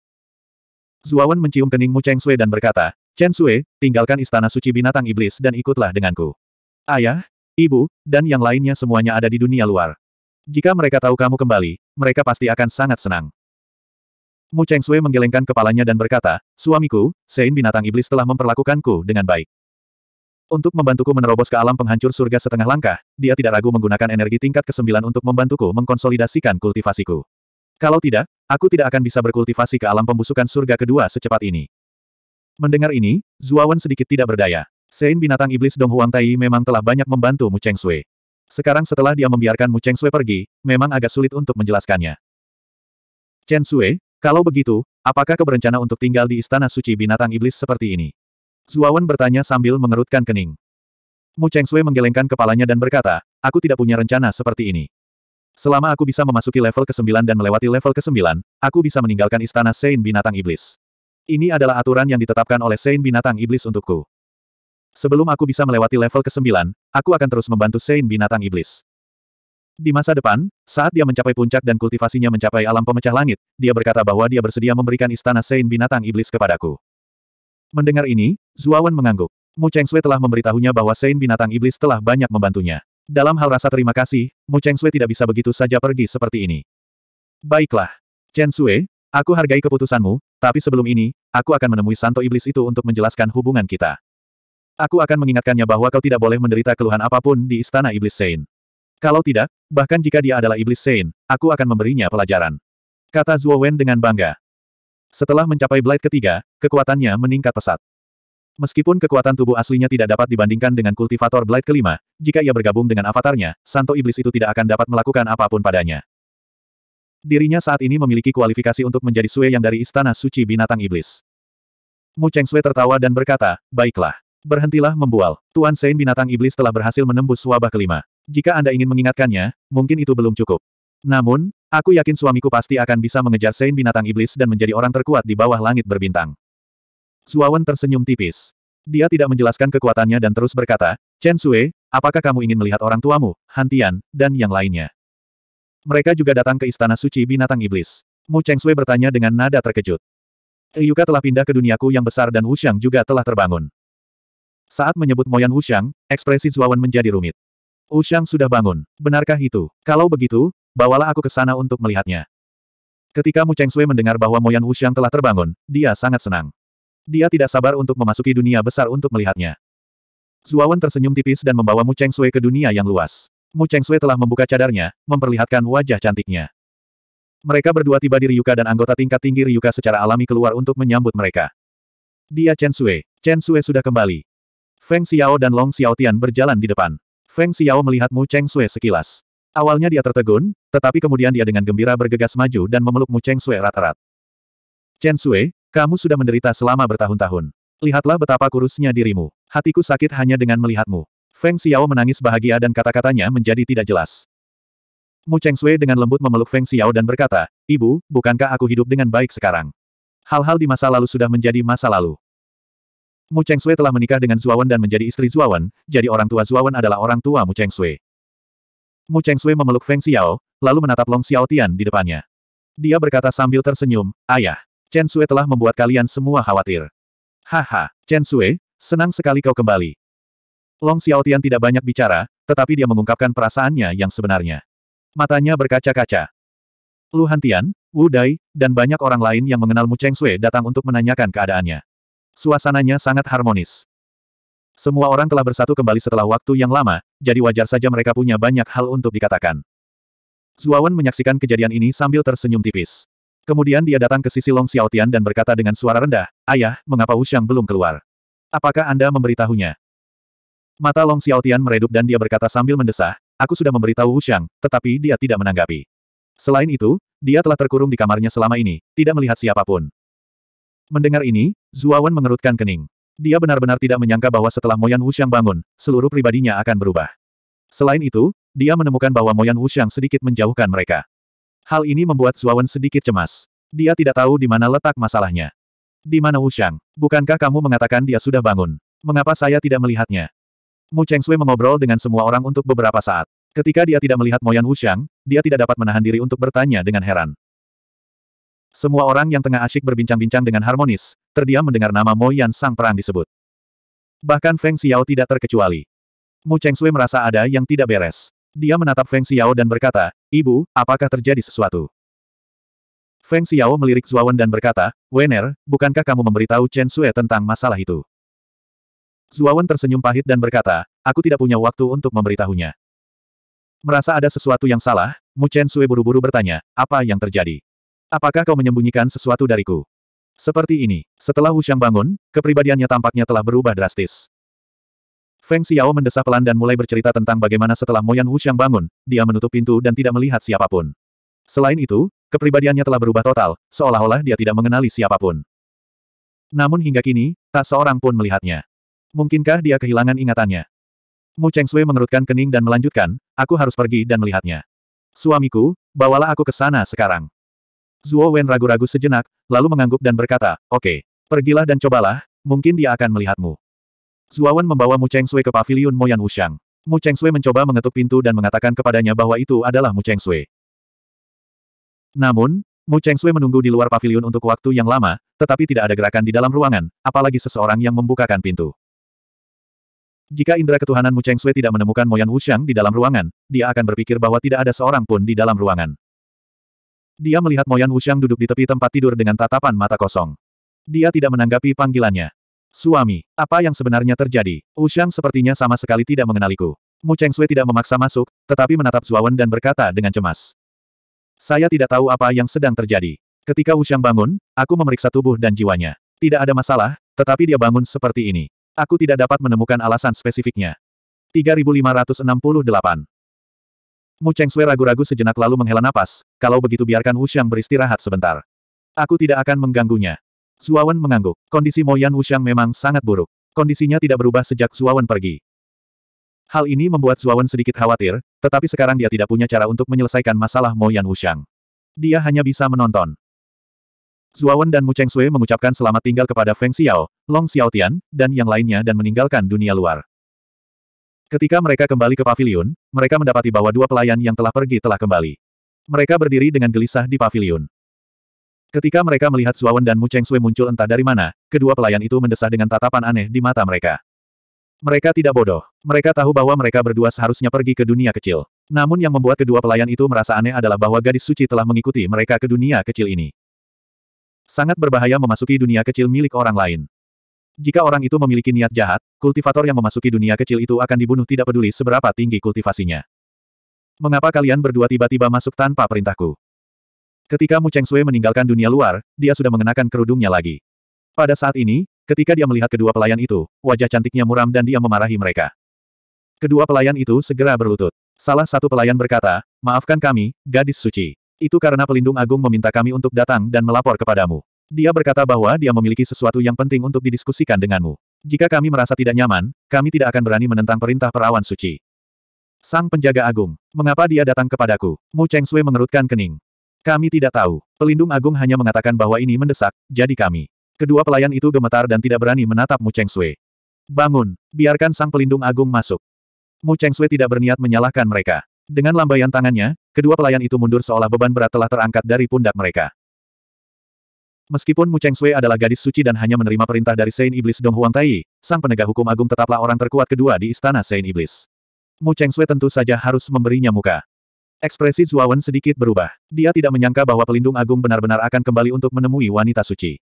Zuawan mencium kening Mu Sui dan berkata, Chen Sui, tinggalkan istana suci binatang iblis dan ikutlah denganku. Ayah, ibu, dan yang lainnya semuanya ada di dunia luar. Jika mereka tahu kamu kembali, mereka pasti akan sangat senang. Mu Sui menggelengkan kepalanya dan berkata, Suamiku, Sein binatang iblis telah memperlakukanku dengan baik. Untuk membantuku menerobos ke alam penghancur surga setengah langkah, dia tidak ragu menggunakan energi tingkat ke-9 untuk membantuku mengkonsolidasikan kultivasiku. Kalau tidak, aku tidak akan bisa berkultivasi ke alam pembusukan surga kedua secepat ini. Mendengar ini, Zuawan sedikit tidak berdaya. Sein binatang iblis Dong Huang Tai memang telah banyak membantu Mu Cheng Sui. Sekarang setelah dia membiarkan Mu Cheng Sui pergi, memang agak sulit untuk menjelaskannya. Chen Sui, kalau begitu, apakah keberencanaan untuk tinggal di istana suci binatang iblis seperti ini? Zuawan bertanya sambil mengerutkan kening. Mu Cheng Sui menggelengkan kepalanya dan berkata, aku tidak punya rencana seperti ini. Selama aku bisa memasuki level ke-9 dan melewati level ke-9, aku bisa meninggalkan istana Sein Binatang Iblis. Ini adalah aturan yang ditetapkan oleh Sein Binatang Iblis untukku. Sebelum aku bisa melewati level ke-9, aku akan terus membantu Sein Binatang Iblis. Di masa depan, saat dia mencapai puncak dan kultivasinya mencapai alam pemecah langit, dia berkata bahwa dia bersedia memberikan istana Sein Binatang Iblis kepadaku. Mendengar ini, Zuawan mengangguk. Mu Cheng Sui telah memberitahunya bahwa Sein Binatang Iblis telah banyak membantunya. Dalam hal rasa terima kasih, Mu Cheng Sui tidak bisa begitu saja pergi seperti ini. Baiklah. Chen Sui, aku hargai keputusanmu, tapi sebelum ini, aku akan menemui Santo Iblis itu untuk menjelaskan hubungan kita. Aku akan mengingatkannya bahwa kau tidak boleh menderita keluhan apapun di Istana Iblis Sein. Kalau tidak, bahkan jika dia adalah Iblis Sein, aku akan memberinya pelajaran. Kata Zhuo Wen dengan bangga. Setelah mencapai Blade ketiga, kekuatannya meningkat pesat. Meskipun kekuatan tubuh aslinya tidak dapat dibandingkan dengan kultivator Blade kelima, jika ia bergabung dengan avatarnya, Santo Iblis itu tidak akan dapat melakukan apapun padanya. Dirinya saat ini memiliki kualifikasi untuk menjadi Sue yang dari Istana Suci Binatang Iblis. Mu Cheng Sui tertawa dan berkata, Baiklah, berhentilah membual. Tuan Sein Binatang Iblis telah berhasil menembus wabah kelima. Jika Anda ingin mengingatkannya, mungkin itu belum cukup. Namun, aku yakin suamiku pasti akan bisa mengejar Sein Binatang Iblis dan menjadi orang terkuat di bawah langit berbintang. Suawan tersenyum tipis. Dia tidak menjelaskan kekuatannya dan terus berkata, Chen Sui, apakah kamu ingin melihat orang tuamu, Hantian, dan yang lainnya? Mereka juga datang ke Istana Suci Binatang Iblis. Mu Cheng Sui bertanya dengan nada terkejut. Yuka telah pindah ke duniaku yang besar dan Wuxiang juga telah terbangun. Saat menyebut Moyan Wuxiang, ekspresi Zuawan menjadi rumit. Wuxiang sudah bangun, benarkah itu? Kalau begitu, bawalah aku ke sana untuk melihatnya. Ketika Mu Cheng Sui mendengar bahwa Moyan Wuxiang telah terbangun, dia sangat senang. Dia tidak sabar untuk memasuki dunia besar untuk melihatnya. Zuawan tersenyum tipis dan membawa Mu Cheng Sui ke dunia yang luas. Mu Cheng Sui telah membuka cadarnya, memperlihatkan wajah cantiknya. Mereka berdua tiba di Ryuka dan anggota tingkat tinggi Ryuka secara alami keluar untuk menyambut mereka. Dia Chen Sui. Chen Sui sudah kembali. Feng Xiao dan Long Xiaotian berjalan di depan. Feng Xiao melihat Mu Cheng Sui sekilas. Awalnya dia tertegun, tetapi kemudian dia dengan gembira bergegas maju dan memeluk Mu Cheng Sui erat Chen Sui, kamu sudah menderita selama bertahun-tahun. Lihatlah betapa kurusnya dirimu. Hatiku sakit hanya dengan melihatmu. Feng Xiao menangis bahagia dan kata-katanya menjadi tidak jelas. Mu Cheng Sui dengan lembut memeluk Feng Xiao dan berkata, Ibu, bukankah aku hidup dengan baik sekarang? Hal-hal di masa lalu sudah menjadi masa lalu. Mu Cheng Sui telah menikah dengan Zuawan dan menjadi istri Zuawan, jadi orang tua Zuawan adalah orang tua Mu Cheng Sui. Mu Cheng Sui memeluk Feng Xiao, lalu menatap Long Xiao Tian di depannya. Dia berkata sambil tersenyum, Ayah. Chen Sui telah membuat kalian semua khawatir. Haha, Chen Sui, senang sekali kau kembali. Long Xiao Tian tidak banyak bicara, tetapi dia mengungkapkan perasaannya yang sebenarnya. Matanya berkaca-kaca. Lu Hantian, Wu Dai, dan banyak orang lain yang mengenal Mu Cheng Sui datang untuk menanyakan keadaannya. Suasananya sangat harmonis. Semua orang telah bersatu kembali setelah waktu yang lama, jadi wajar saja mereka punya banyak hal untuk dikatakan. Zuawan menyaksikan kejadian ini sambil tersenyum tipis. Kemudian dia datang ke sisi Long Xiaotian dan berkata dengan suara rendah, Ayah, mengapa Wushang belum keluar? Apakah Anda memberitahunya? Mata Long Xiaotian meredup dan dia berkata sambil mendesah, Aku sudah memberitahu Wushang, tetapi dia tidak menanggapi. Selain itu, dia telah terkurung di kamarnya selama ini, tidak melihat siapapun. Mendengar ini, Zuawan mengerutkan kening. Dia benar-benar tidak menyangka bahwa setelah Moyan Wushang bangun, seluruh pribadinya akan berubah. Selain itu, dia menemukan bahwa Moyan Wushang sedikit menjauhkan mereka. Hal ini membuat Zuawan sedikit cemas. Dia tidak tahu di mana letak masalahnya. Di mana Wuxiang? Bukankah kamu mengatakan dia sudah bangun? Mengapa saya tidak melihatnya? Mu Cheng Chengsui mengobrol dengan semua orang untuk beberapa saat. Ketika dia tidak melihat Moyan Wuxiang, dia tidak dapat menahan diri untuk bertanya dengan heran. Semua orang yang tengah asyik berbincang-bincang dengan harmonis, terdiam mendengar nama Moyan Sang Perang disebut. Bahkan Feng Xiao tidak terkecuali. Mu Cheng Chengsui merasa ada yang tidak beres. Dia menatap Feng Xiao dan berkata, Ibu, apakah terjadi sesuatu? Feng Xiao melirik Zuawan dan berkata, Wener, bukankah kamu memberitahu Chen Sue tentang masalah itu? Zuawan tersenyum pahit dan berkata, aku tidak punya waktu untuk memberitahunya. Merasa ada sesuatu yang salah, Mu Chen Sue buru-buru bertanya, apa yang terjadi? Apakah kau menyembunyikan sesuatu dariku? Seperti ini, setelah Wu Xiang bangun, kepribadiannya tampaknya telah berubah drastis. Feng Xiao mendesah pelan dan mulai bercerita tentang bagaimana setelah Moyan Wuxiang bangun, dia menutup pintu dan tidak melihat siapapun. Selain itu, kepribadiannya telah berubah total, seolah-olah dia tidak mengenali siapapun. Namun hingga kini, tak seorang pun melihatnya. Mungkinkah dia kehilangan ingatannya? Mu Cheng Sui mengerutkan kening dan melanjutkan, aku harus pergi dan melihatnya. Suamiku, bawalah aku ke sana sekarang. Zuo Wen ragu-ragu sejenak, lalu mengangguk dan berkata, oke, okay, pergilah dan cobalah, mungkin dia akan melihatmu. Zuawan membawa Mu Cheng Sui ke pavilion Moyan Wushang. Mu Cheng Sui mencoba mengetuk pintu dan mengatakan kepadanya bahwa itu adalah Mu Cheng Sui. Namun, Mu Cheng Sui menunggu di luar pavilion untuk waktu yang lama, tetapi tidak ada gerakan di dalam ruangan, apalagi seseorang yang membukakan pintu. Jika indera ketuhanan Mu Cheng Sui tidak menemukan Moyan Wushang di dalam ruangan, dia akan berpikir bahwa tidak ada seorang pun di dalam ruangan. Dia melihat Moyan Wushang duduk di tepi tempat tidur dengan tatapan mata kosong. Dia tidak menanggapi panggilannya. Suami, apa yang sebenarnya terjadi? Ushang sepertinya sama sekali tidak mengenaliku. Mu Cheng Sui tidak memaksa masuk, tetapi menatap Zuawan dan berkata dengan cemas. Saya tidak tahu apa yang sedang terjadi. Ketika Ushang bangun, aku memeriksa tubuh dan jiwanya. Tidak ada masalah, tetapi dia bangun seperti ini. Aku tidak dapat menemukan alasan spesifiknya. 3568 Mu Sui ragu-ragu sejenak lalu menghela napas, kalau begitu biarkan Ushang beristirahat sebentar. Aku tidak akan mengganggunya. Suawan mengangguk. Kondisi Moyan Wushang memang sangat buruk. Kondisinya tidak berubah sejak Suawan pergi. Hal ini membuat Suawan sedikit khawatir, tetapi sekarang dia tidak punya cara untuk menyelesaikan masalah Moyan Wushang. Dia hanya bisa menonton. Suawan dan Mu Cheng Sui mengucapkan selamat tinggal kepada Feng Xiao, Long Xiaotian, dan yang lainnya dan meninggalkan dunia luar. Ketika mereka kembali ke pavilion, mereka mendapati bahwa dua pelayan yang telah pergi telah kembali. Mereka berdiri dengan gelisah di pavilion. Ketika mereka melihat Zuawan dan Mu Cheng Sui muncul entah dari mana, kedua pelayan itu mendesah dengan tatapan aneh di mata mereka. Mereka tidak bodoh. Mereka tahu bahwa mereka berdua seharusnya pergi ke dunia kecil. Namun yang membuat kedua pelayan itu merasa aneh adalah bahwa gadis suci telah mengikuti mereka ke dunia kecil ini. Sangat berbahaya memasuki dunia kecil milik orang lain. Jika orang itu memiliki niat jahat, kultivator yang memasuki dunia kecil itu akan dibunuh tidak peduli seberapa tinggi kultivasinya. Mengapa kalian berdua tiba-tiba masuk tanpa perintahku? Ketika Mu Cheng Sui meninggalkan dunia luar, dia sudah mengenakan kerudungnya lagi. Pada saat ini, ketika dia melihat kedua pelayan itu, wajah cantiknya muram dan dia memarahi mereka. Kedua pelayan itu segera berlutut. Salah satu pelayan berkata, maafkan kami, gadis suci. Itu karena pelindung agung meminta kami untuk datang dan melapor kepadamu. Dia berkata bahwa dia memiliki sesuatu yang penting untuk didiskusikan denganmu. Jika kami merasa tidak nyaman, kami tidak akan berani menentang perintah perawan suci. Sang penjaga agung, mengapa dia datang kepadaku? Mu Cheng Sui mengerutkan kening. Kami tidak tahu. Pelindung Agung hanya mengatakan bahwa ini mendesak, jadi kami. Kedua pelayan itu gemetar dan tidak berani menatap Mu Cheng Sui. Bangun, biarkan sang pelindung agung masuk. Mu Cheng Sui tidak berniat menyalahkan mereka. Dengan lambaian tangannya, kedua pelayan itu mundur seolah beban berat telah terangkat dari pundak mereka. Meskipun Mu Cheng Sui adalah gadis suci dan hanya menerima perintah dari Saint Iblis Dong Huang Tai, sang penegak hukum agung tetaplah orang terkuat kedua di istana Saint Iblis. Mu Cheng Sui tentu saja harus memberinya muka. Ekspresi Zuawan sedikit berubah. Dia tidak menyangka bahwa pelindung agung benar-benar akan kembali untuk menemui wanita suci.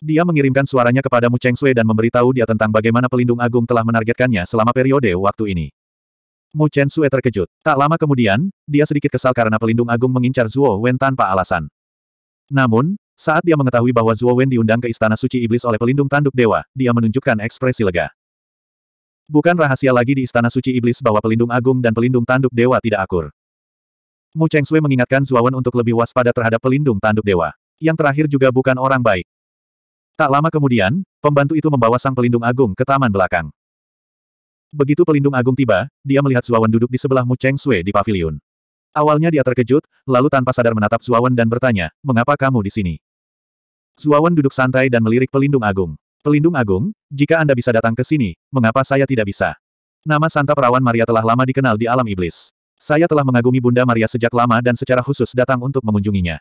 Dia mengirimkan suaranya kepada Mu Cheng Sui dan memberitahu dia tentang bagaimana pelindung agung telah menargetkannya selama periode waktu ini. Mu Cheng Sui terkejut. Tak lama kemudian, dia sedikit kesal karena pelindung agung mengincar Zuo Wen tanpa alasan. Namun, saat dia mengetahui bahwa Zuo Wen diundang ke Istana Suci Iblis oleh pelindung tanduk dewa, dia menunjukkan ekspresi lega. Bukan rahasia lagi di Istana Suci Iblis bahwa pelindung agung dan pelindung tanduk dewa tidak akur. Mu Cheng Sui mengingatkan Zuawan untuk lebih waspada terhadap pelindung tanduk dewa. Yang terakhir juga bukan orang baik. Tak lama kemudian, pembantu itu membawa sang pelindung agung ke taman belakang. Begitu pelindung agung tiba, dia melihat Zuawan duduk di sebelah Mu Cheng Sui di pavilion. Awalnya dia terkejut, lalu tanpa sadar menatap Zuawan dan bertanya, mengapa kamu di sini? Zuawan duduk santai dan melirik pelindung agung. Pelindung agung, jika Anda bisa datang ke sini, mengapa saya tidak bisa? Nama Santa Perawan Maria telah lama dikenal di alam iblis. Saya telah mengagumi Bunda Maria sejak lama dan secara khusus datang untuk mengunjunginya.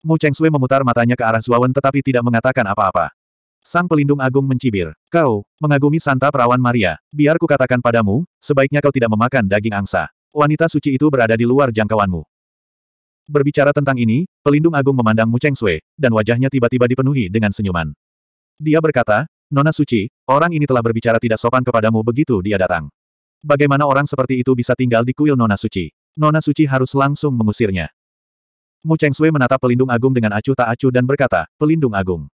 Mu Cheng Sui memutar matanya ke arah Zuawan tetapi tidak mengatakan apa-apa. Sang pelindung agung mencibir. Kau, mengagumi Santa Perawan Maria. Biar ku katakan padamu, sebaiknya kau tidak memakan daging angsa. Wanita suci itu berada di luar jangkauanmu. Berbicara tentang ini, pelindung agung memandang Mu Cheng Sui, dan wajahnya tiba-tiba dipenuhi dengan senyuman. Dia berkata, Nona Suci, orang ini telah berbicara tidak sopan kepadamu begitu dia datang. Bagaimana orang seperti itu bisa tinggal di kuil Nona Suci? Nona Suci harus langsung mengusirnya. Mu Cheng Sui menatap pelindung agung dengan acuh tak acuh dan berkata, Pelindung agung.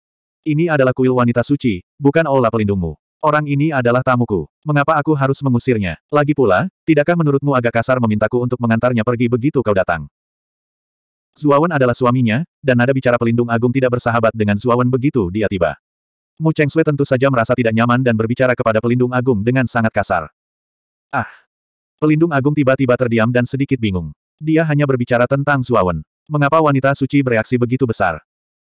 Ini adalah kuil wanita suci, bukan olah pelindungmu. Orang ini adalah tamuku. Mengapa aku harus mengusirnya? Lagi pula, tidakkah menurutmu agak kasar memintaku untuk mengantarnya pergi begitu kau datang? Zuawan adalah suaminya, dan nada bicara pelindung agung tidak bersahabat dengan Zuawan begitu dia tiba. Mu Cheng Sui tentu saja merasa tidak nyaman dan berbicara kepada pelindung agung dengan sangat kasar. Ah! Pelindung Agung tiba-tiba terdiam dan sedikit bingung. Dia hanya berbicara tentang Zuawan. Mengapa wanita suci bereaksi begitu besar?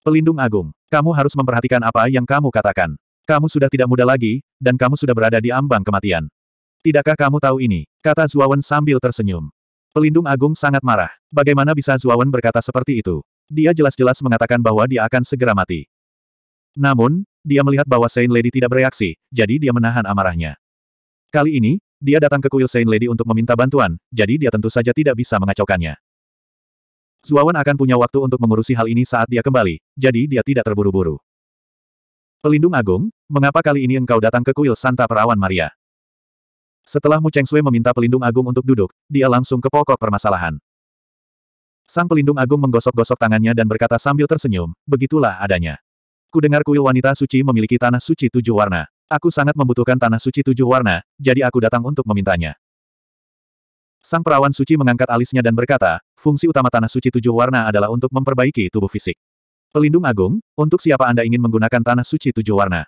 Pelindung Agung, kamu harus memperhatikan apa yang kamu katakan. Kamu sudah tidak muda lagi, dan kamu sudah berada di ambang kematian. Tidakkah kamu tahu ini? Kata Zuawan sambil tersenyum. Pelindung Agung sangat marah. Bagaimana bisa Zuawan berkata seperti itu? Dia jelas-jelas mengatakan bahwa dia akan segera mati. Namun, dia melihat bahwa Saint Lady tidak bereaksi, jadi dia menahan amarahnya. Kali ini, dia datang ke kuil Saint Lady untuk meminta bantuan, jadi dia tentu saja tidak bisa mengacaukannya. Zuawan akan punya waktu untuk mengurusi hal ini saat dia kembali, jadi dia tidak terburu-buru. Pelindung Agung, mengapa kali ini engkau datang ke kuil Santa Perawan Maria? Setelah Mu Cheng Sui meminta pelindung Agung untuk duduk, dia langsung ke pokok permasalahan. Sang pelindung Agung menggosok-gosok tangannya dan berkata sambil tersenyum, begitulah adanya. Kudengar kuil wanita suci memiliki tanah suci tujuh warna. Aku sangat membutuhkan tanah suci tujuh warna, jadi aku datang untuk memintanya. Sang perawan suci mengangkat alisnya dan berkata, fungsi utama tanah suci tujuh warna adalah untuk memperbaiki tubuh fisik. Pelindung agung, untuk siapa Anda ingin menggunakan tanah suci tujuh warna?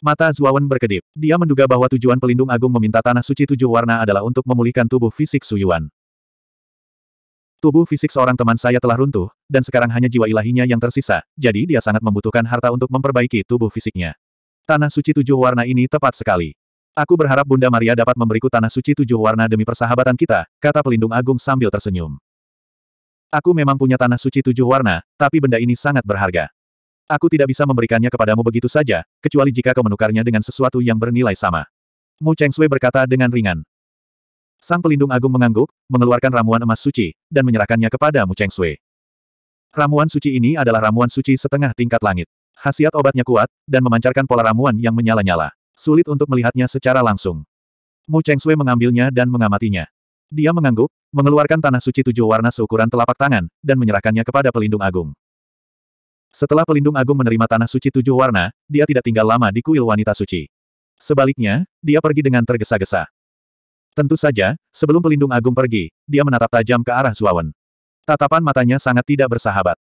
Mata Zuawan berkedip. Dia menduga bahwa tujuan pelindung agung meminta tanah suci tujuh warna adalah untuk memulihkan tubuh fisik Suyuan. Tubuh fisik seorang teman saya telah runtuh, dan sekarang hanya jiwa ilahinya yang tersisa, jadi dia sangat membutuhkan harta untuk memperbaiki tubuh fisiknya. Tanah suci tujuh warna ini tepat sekali. Aku berharap Bunda Maria dapat memberiku tanah suci tujuh warna demi persahabatan kita, kata pelindung agung sambil tersenyum. Aku memang punya tanah suci tujuh warna, tapi benda ini sangat berharga. Aku tidak bisa memberikannya kepadamu begitu saja, kecuali jika kau menukarnya dengan sesuatu yang bernilai sama. Mu Cheng Sui berkata dengan ringan. Sang pelindung agung mengangguk, mengeluarkan ramuan emas suci, dan menyerahkannya kepada Mu Cheng Sui. Ramuan suci ini adalah ramuan suci setengah tingkat langit. Khasiat obatnya kuat, dan memancarkan pola ramuan yang menyala-nyala. Sulit untuk melihatnya secara langsung. Mu Cheng Sui mengambilnya dan mengamatinya. Dia mengangguk, mengeluarkan tanah suci tujuh warna seukuran telapak tangan, dan menyerahkannya kepada pelindung agung. Setelah pelindung agung menerima tanah suci tujuh warna, dia tidak tinggal lama di kuil wanita suci. Sebaliknya, dia pergi dengan tergesa-gesa. Tentu saja, sebelum pelindung agung pergi, dia menatap tajam ke arah Zuawan. Tatapan matanya sangat tidak bersahabat.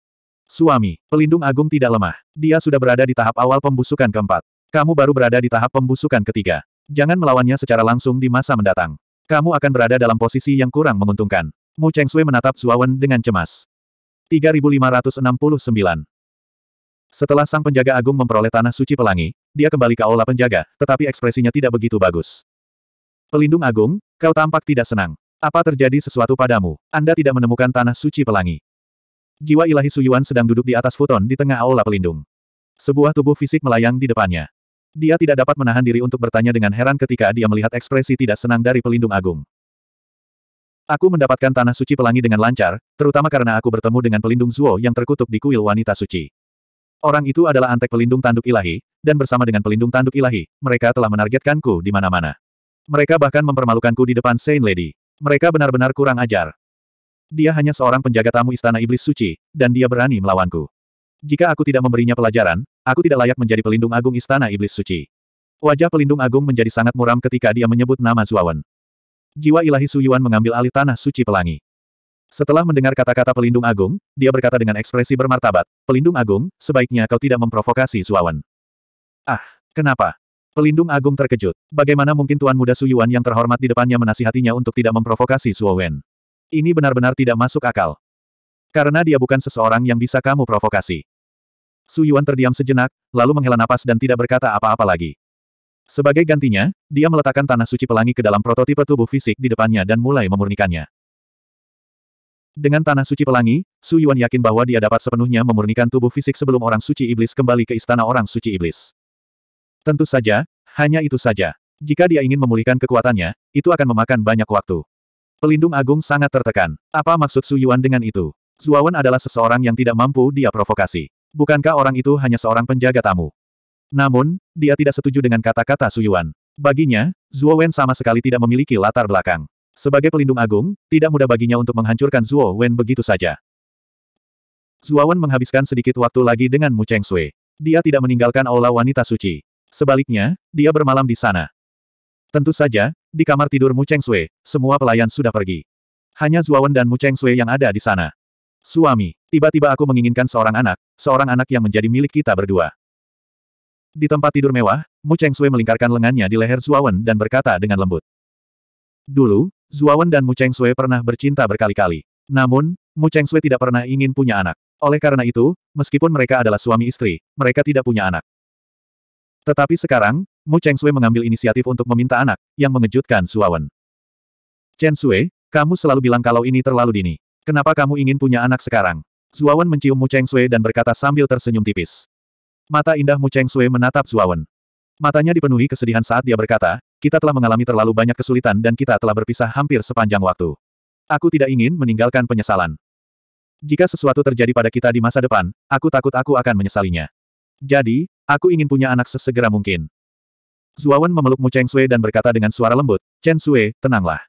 Suami, pelindung agung tidak lemah. Dia sudah berada di tahap awal pembusukan keempat. Kamu baru berada di tahap pembusukan ketiga. Jangan melawannya secara langsung di masa mendatang. Kamu akan berada dalam posisi yang kurang menguntungkan. Mu Cheng Sui menatap Suawan dengan cemas. 3569 Setelah sang penjaga agung memperoleh tanah suci pelangi, dia kembali ke aula penjaga, tetapi ekspresinya tidak begitu bagus. Pelindung agung, kau tampak tidak senang. Apa terjadi sesuatu padamu? Anda tidak menemukan tanah suci pelangi. Jiwa ilahi Suyuan sedang duduk di atas futon di tengah aula pelindung. Sebuah tubuh fisik melayang di depannya. Dia tidak dapat menahan diri untuk bertanya dengan heran ketika dia melihat ekspresi tidak senang dari pelindung agung. Aku mendapatkan tanah suci pelangi dengan lancar, terutama karena aku bertemu dengan pelindung Zuo yang terkutuk di kuil wanita suci. Orang itu adalah antek pelindung tanduk ilahi, dan bersama dengan pelindung tanduk ilahi, mereka telah menargetkanku di mana-mana. Mereka bahkan mempermalukanku di depan Saint Lady. Mereka benar-benar kurang ajar. Dia hanya seorang penjaga tamu istana iblis suci, dan dia berani melawanku. Jika aku tidak memberinya pelajaran, aku tidak layak menjadi pelindung agung istana iblis suci. Wajah pelindung agung menjadi sangat muram ketika dia menyebut nama Zuawan. Jiwa ilahi Suyuan mengambil alih tanah suci pelangi. Setelah mendengar kata-kata pelindung agung, dia berkata dengan ekspresi bermartabat, Pelindung agung, sebaiknya kau tidak memprovokasi Zuawan. Ah, kenapa? Pelindung agung terkejut. Bagaimana mungkin Tuan Muda Suyuan yang terhormat di depannya menasihatinya untuk tidak memprovokasi Zuawan? Ini benar-benar tidak masuk akal. Karena dia bukan seseorang yang bisa kamu provokasi. Su Yuan terdiam sejenak, lalu menghela napas dan tidak berkata apa-apa lagi. Sebagai gantinya, dia meletakkan tanah suci pelangi ke dalam prototipe tubuh fisik di depannya dan mulai memurnikannya. Dengan tanah suci pelangi, Su Yuan yakin bahwa dia dapat sepenuhnya memurnikan tubuh fisik sebelum orang suci iblis kembali ke istana orang suci iblis. Tentu saja, hanya itu saja. Jika dia ingin memulihkan kekuatannya, itu akan memakan banyak waktu. Pelindung Agung sangat tertekan. Apa maksud Su Yuan dengan itu? Zuawan adalah seseorang yang tidak mampu dia provokasi. Bukankah orang itu hanya seorang penjaga tamu? Namun, dia tidak setuju dengan kata-kata Su Yuan. Baginya, Zuo Wen sama sekali tidak memiliki latar belakang. Sebagai pelindung agung, tidak mudah baginya untuk menghancurkan Zuo Wen begitu saja. Zuo Wen menghabiskan sedikit waktu lagi dengan Mu Cheng Sui. Dia tidak meninggalkan aula wanita suci. Sebaliknya, dia bermalam di sana. Tentu saja, di kamar tidur Mu Cheng Sui, semua pelayan sudah pergi. Hanya Zuawan dan Mu Cheng Sui yang ada di sana. Suami, tiba-tiba aku menginginkan seorang anak, seorang anak yang menjadi milik kita berdua. Di tempat tidur mewah, Mu Cheng Sui melingkarkan lengannya di leher Zuawan dan berkata dengan lembut. Dulu, Zuawan dan Mu Cheng Sui pernah bercinta berkali-kali. Namun, Mu Cheng Sui tidak pernah ingin punya anak. Oleh karena itu, meskipun mereka adalah suami istri, mereka tidak punya anak. Tetapi sekarang, Mu Cheng Sui mengambil inisiatif untuk meminta anak, yang mengejutkan Suawan. Chen Sui, kamu selalu bilang kalau ini terlalu dini. Kenapa kamu ingin punya anak sekarang? Suawan mencium Mu Cheng Sui dan berkata sambil tersenyum tipis. Mata indah Mu Cheng Sui menatap Suawan. Matanya dipenuhi kesedihan saat dia berkata, kita telah mengalami terlalu banyak kesulitan dan kita telah berpisah hampir sepanjang waktu. Aku tidak ingin meninggalkan penyesalan. Jika sesuatu terjadi pada kita di masa depan, aku takut aku akan menyesalinya. Jadi, aku ingin punya anak sesegera mungkin. Zuawan memeluk Mu Cheng Sui dan berkata dengan suara lembut, Chen Sui, tenanglah.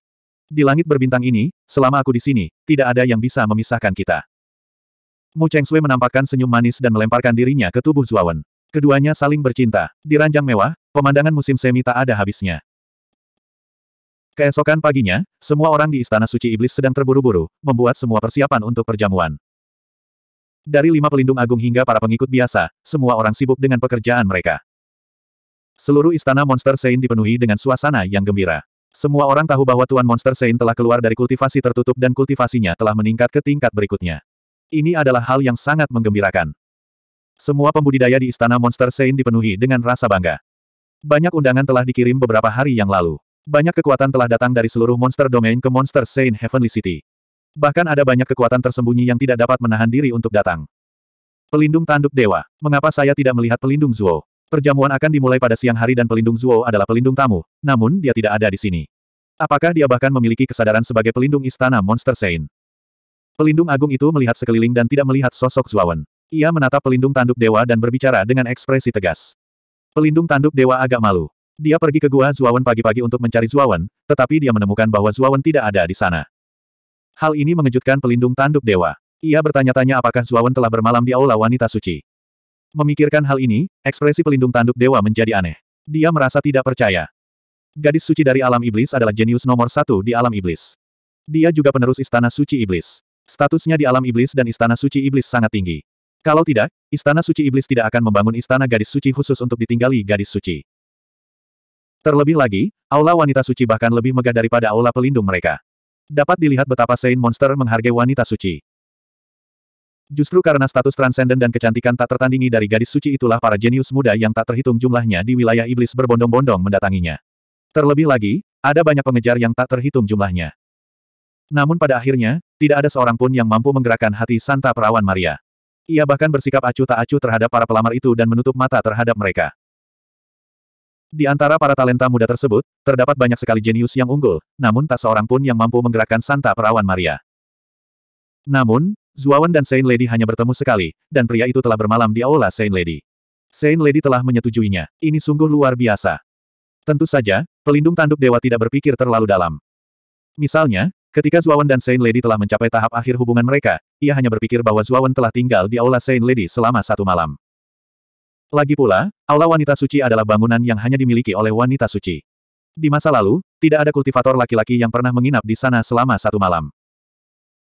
Di langit berbintang ini, selama aku di sini, tidak ada yang bisa memisahkan kita. Mu Cheng Sui menampakkan senyum manis dan melemparkan dirinya ke tubuh Zuawan. Keduanya saling bercinta. Di ranjang mewah, pemandangan musim semi tak ada habisnya. Keesokan paginya, semua orang di Istana Suci Iblis sedang terburu-buru, membuat semua persiapan untuk perjamuan. Dari lima pelindung agung hingga para pengikut biasa, semua orang sibuk dengan pekerjaan mereka. Seluruh istana monster Saint dipenuhi dengan suasana yang gembira. Semua orang tahu bahwa Tuan Monster Saint telah keluar dari kultivasi tertutup dan kultivasinya telah meningkat ke tingkat berikutnya. Ini adalah hal yang sangat menggembirakan. Semua pembudidaya di istana Monster Saint dipenuhi dengan rasa bangga. Banyak undangan telah dikirim beberapa hari yang lalu. Banyak kekuatan telah datang dari seluruh monster domain ke Monster Saint Heavenly City. Bahkan ada banyak kekuatan tersembunyi yang tidak dapat menahan diri untuk datang. Pelindung Tanduk Dewa, mengapa saya tidak melihat pelindung Zuo? Perjamuan akan dimulai pada siang hari dan pelindung Zuo adalah pelindung tamu, namun dia tidak ada di sini. Apakah dia bahkan memiliki kesadaran sebagai pelindung istana Monster Sein? Pelindung agung itu melihat sekeliling dan tidak melihat sosok Zuawan. Ia menatap pelindung tanduk dewa dan berbicara dengan ekspresi tegas. Pelindung tanduk dewa agak malu. Dia pergi ke gua Zuawan pagi-pagi untuk mencari Zuawan, tetapi dia menemukan bahwa Zuawan tidak ada di sana. Hal ini mengejutkan pelindung tanduk dewa. Ia bertanya-tanya apakah Zuawan telah bermalam di aula wanita suci. Memikirkan hal ini, ekspresi pelindung tanduk dewa menjadi aneh. Dia merasa tidak percaya. Gadis suci dari alam iblis adalah jenius nomor satu di alam iblis. Dia juga penerus istana suci iblis. Statusnya di alam iblis dan istana suci iblis sangat tinggi. Kalau tidak, istana suci iblis tidak akan membangun istana gadis suci khusus untuk ditinggali gadis suci. Terlebih lagi, aula wanita suci bahkan lebih megah daripada aula pelindung mereka. Dapat dilihat betapa Saint Monster menghargai wanita suci. Justru karena status transenden dan kecantikan tak tertandingi dari gadis suci itulah para jenius muda yang tak terhitung jumlahnya di wilayah iblis berbondong-bondong mendatanginya. Terlebih lagi, ada banyak pengejar yang tak terhitung jumlahnya. Namun pada akhirnya, tidak ada seorang pun yang mampu menggerakkan hati Santa Perawan Maria. Ia bahkan bersikap acuh tak acuh terhadap para pelamar itu dan menutup mata terhadap mereka. Di antara para talenta muda tersebut, terdapat banyak sekali jenius yang unggul, namun tak seorang pun yang mampu menggerakkan Santa Perawan Maria. Namun, Zuawan dan Saint Lady hanya bertemu sekali, dan pria itu telah bermalam di aula Saint Lady. Saint Lady telah menyetujuinya. Ini sungguh luar biasa. Tentu saja, pelindung tanduk dewa tidak berpikir terlalu dalam. Misalnya, ketika Zuawan dan Saint Lady telah mencapai tahap akhir hubungan mereka, ia hanya berpikir bahwa Zuawan telah tinggal di aula Saint Lady selama satu malam. Lagi pula, aula wanita suci adalah bangunan yang hanya dimiliki oleh wanita suci. Di masa lalu, tidak ada kultivator laki-laki yang pernah menginap di sana selama satu malam.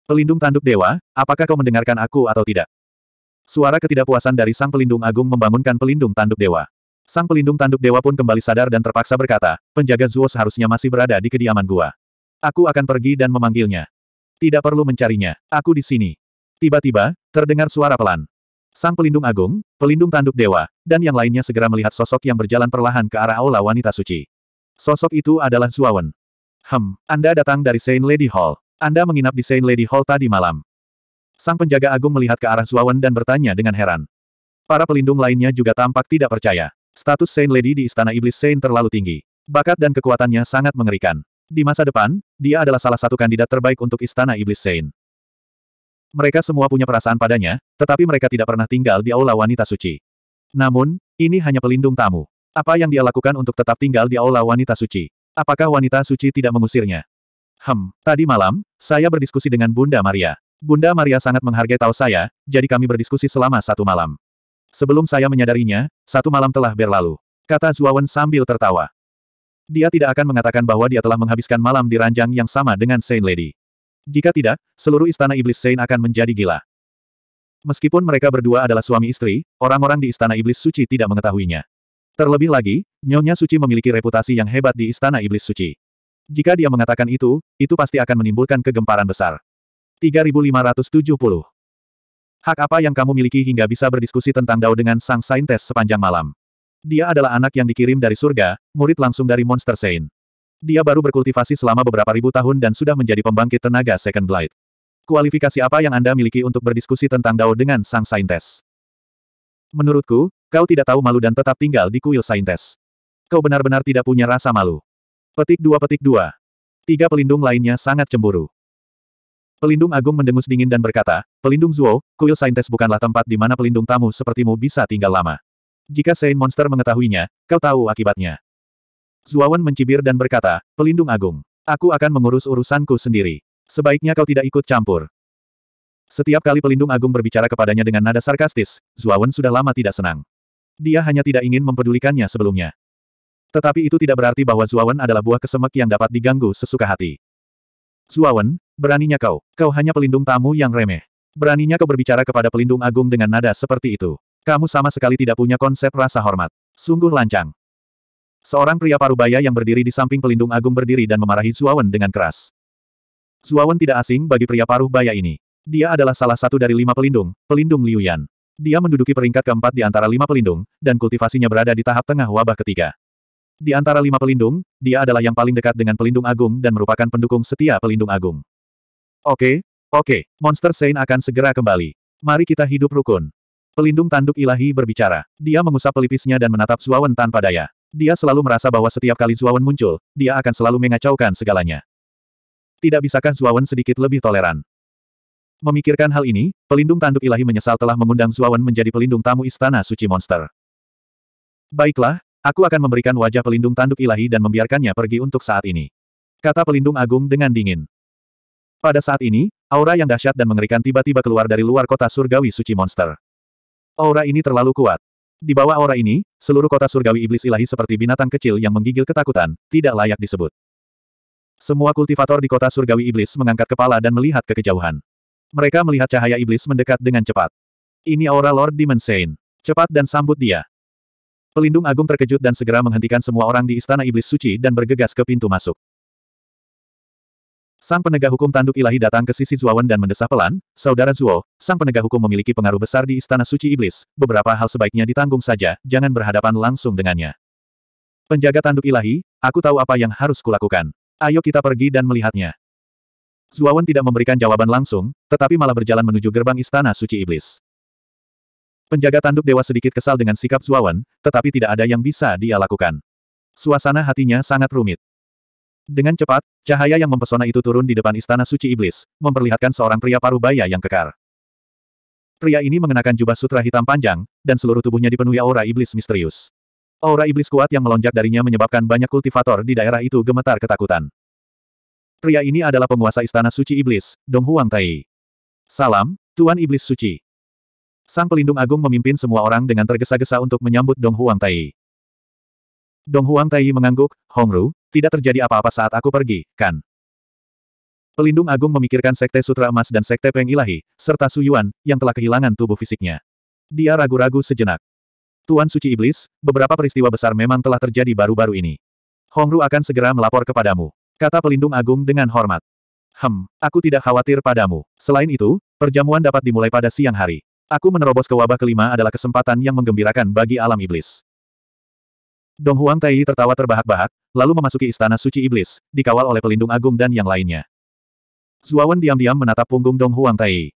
Pelindung tanduk dewa, apakah kau mendengarkan aku atau tidak? Suara ketidakpuasan dari sang pelindung agung membangunkan pelindung tanduk dewa. Sang pelindung tanduk dewa pun kembali sadar dan terpaksa berkata, penjaga Zuo seharusnya masih berada di kediaman gua. Aku akan pergi dan memanggilnya. Tidak perlu mencarinya, aku di sini. Tiba-tiba, terdengar suara pelan. Sang pelindung agung, pelindung tanduk dewa, dan yang lainnya segera melihat sosok yang berjalan perlahan ke arah aula wanita suci. Sosok itu adalah Zuawan. Hem, Anda datang dari Saint Lady Hall. Anda menginap di Saint Lady Hall tadi malam. Sang penjaga agung melihat ke arah Zuawan dan bertanya dengan heran. Para pelindung lainnya juga tampak tidak percaya. Status Saint Lady di Istana Iblis Saint terlalu tinggi. Bakat dan kekuatannya sangat mengerikan. Di masa depan, dia adalah salah satu kandidat terbaik untuk Istana Iblis Saint. Mereka semua punya perasaan padanya, tetapi mereka tidak pernah tinggal di aula wanita suci. Namun, ini hanya pelindung tamu. Apa yang dia lakukan untuk tetap tinggal di aula wanita suci? Apakah wanita suci tidak mengusirnya? Hem, tadi malam, saya berdiskusi dengan Bunda Maria. Bunda Maria sangat menghargai tahu saya, jadi kami berdiskusi selama satu malam. Sebelum saya menyadarinya, satu malam telah berlalu. Kata Zuawan sambil tertawa. Dia tidak akan mengatakan bahwa dia telah menghabiskan malam di ranjang yang sama dengan Saint Lady. Jika tidak, seluruh istana iblis Saint akan menjadi gila. Meskipun mereka berdua adalah suami istri, orang-orang di istana iblis suci tidak mengetahuinya. Terlebih lagi, Nyonya Suci memiliki reputasi yang hebat di istana iblis suci. Jika dia mengatakan itu, itu pasti akan menimbulkan kegemparan besar. 3570. Hak apa yang kamu miliki hingga bisa berdiskusi tentang Dao dengan sang saintes sepanjang malam? Dia adalah anak yang dikirim dari surga, murid langsung dari Monster Saint. Dia baru berkultivasi selama beberapa ribu tahun dan sudah menjadi pembangkit tenaga Second Blight. Kualifikasi apa yang Anda miliki untuk berdiskusi tentang Dao dengan sang saintes? Menurutku, kau tidak tahu malu dan tetap tinggal di kuil saintes. Kau benar-benar tidak punya rasa malu. Petik dua petik dua. Tiga pelindung lainnya sangat cemburu. Pelindung Agung mendengus dingin dan berkata, Pelindung Zuo, kuil saintes bukanlah tempat di mana pelindung tamu sepertimu bisa tinggal lama. Jika Saint Monster mengetahuinya, kau tahu akibatnya. Zuawan mencibir dan berkata, Pelindung Agung, aku akan mengurus urusanku sendiri. Sebaiknya kau tidak ikut campur. Setiap kali Pelindung Agung berbicara kepadanya dengan nada sarkastis, Zuawan sudah lama tidak senang. Dia hanya tidak ingin mempedulikannya sebelumnya. Tetapi itu tidak berarti bahwa Zuawan adalah buah kesemek yang dapat diganggu sesuka hati. Zuawan, beraninya kau. Kau hanya pelindung tamu yang remeh. Beraninya kau berbicara kepada pelindung agung dengan nada seperti itu. Kamu sama sekali tidak punya konsep rasa hormat. Sungguh lancang. Seorang pria parubaya yang berdiri di samping pelindung agung berdiri dan memarahi Zuawan dengan keras. Zuawan tidak asing bagi pria paruh baya ini. Dia adalah salah satu dari lima pelindung, pelindung Liu Yan. Dia menduduki peringkat keempat di antara lima pelindung, dan kultivasinya berada di tahap tengah wabah ketiga. Di antara lima pelindung, dia adalah yang paling dekat dengan pelindung agung dan merupakan pendukung setia pelindung agung. Oke, oke, Monster Saint akan segera kembali. Mari kita hidup rukun. Pelindung tanduk ilahi berbicara. Dia mengusap pelipisnya dan menatap Zuawan tanpa daya. Dia selalu merasa bahwa setiap kali Zuawan muncul, dia akan selalu mengacaukan segalanya. Tidak bisakah Zuawan sedikit lebih toleran? Memikirkan hal ini, pelindung tanduk ilahi menyesal telah mengundang Zuawan menjadi pelindung tamu istana suci monster. Baiklah, Aku akan memberikan wajah pelindung tanduk ilahi dan membiarkannya pergi untuk saat ini. Kata pelindung agung dengan dingin. Pada saat ini, aura yang dahsyat dan mengerikan tiba-tiba keluar dari luar kota surgawi suci monster. Aura ini terlalu kuat. Di bawah aura ini, seluruh kota surgawi iblis ilahi seperti binatang kecil yang menggigil ketakutan, tidak layak disebut. Semua kultivator di kota surgawi iblis mengangkat kepala dan melihat ke kejauhan. Mereka melihat cahaya iblis mendekat dengan cepat. Ini aura Lord Demon Saint. Cepat dan sambut dia. Pelindung Agung terkejut dan segera menghentikan semua orang di Istana Iblis Suci dan bergegas ke pintu masuk. Sang penegak hukum tanduk ilahi datang ke sisi Zuawan dan mendesah pelan, Saudara Zuo, sang penegak hukum memiliki pengaruh besar di Istana Suci Iblis, beberapa hal sebaiknya ditanggung saja, jangan berhadapan langsung dengannya. Penjaga tanduk ilahi, aku tahu apa yang harus kulakukan. Ayo kita pergi dan melihatnya. Zuawan tidak memberikan jawaban langsung, tetapi malah berjalan menuju gerbang Istana Suci Iblis. Penjaga tanduk dewa sedikit kesal dengan sikap Zuawan, tetapi tidak ada yang bisa dia lakukan. Suasana hatinya sangat rumit. Dengan cepat, cahaya yang mempesona itu turun di depan istana suci iblis, memperlihatkan seorang pria parubaya yang kekar. Pria ini mengenakan jubah sutra hitam panjang, dan seluruh tubuhnya dipenuhi aura iblis misterius. Aura iblis kuat yang melonjak darinya menyebabkan banyak kultivator di daerah itu gemetar ketakutan. Pria ini adalah penguasa istana suci iblis, Dong Huang Tai. Salam, Tuan Iblis Suci. Sang pelindung agung memimpin semua orang dengan tergesa-gesa untuk menyambut Dong Huang Tai. Dong Huang Tai mengangguk, Hong Hongru, tidak terjadi apa-apa saat aku pergi, kan? Pelindung agung memikirkan Sekte Sutra Emas dan Sekte Peng Ilahi, serta Su Yuan, yang telah kehilangan tubuh fisiknya. Dia ragu-ragu sejenak. Tuan Suci Iblis, beberapa peristiwa besar memang telah terjadi baru-baru ini. Hong Hongru akan segera melapor kepadamu. Kata pelindung agung dengan hormat. Hem, aku tidak khawatir padamu. Selain itu, perjamuan dapat dimulai pada siang hari. Aku menerobos ke wabah kelima adalah kesempatan yang menggembirakan bagi alam iblis. Dong Huang Tai tertawa terbahak-bahak, lalu memasuki istana suci iblis, dikawal oleh pelindung agung dan yang lainnya. Zuawan diam-diam menatap punggung Dong Huang Tai.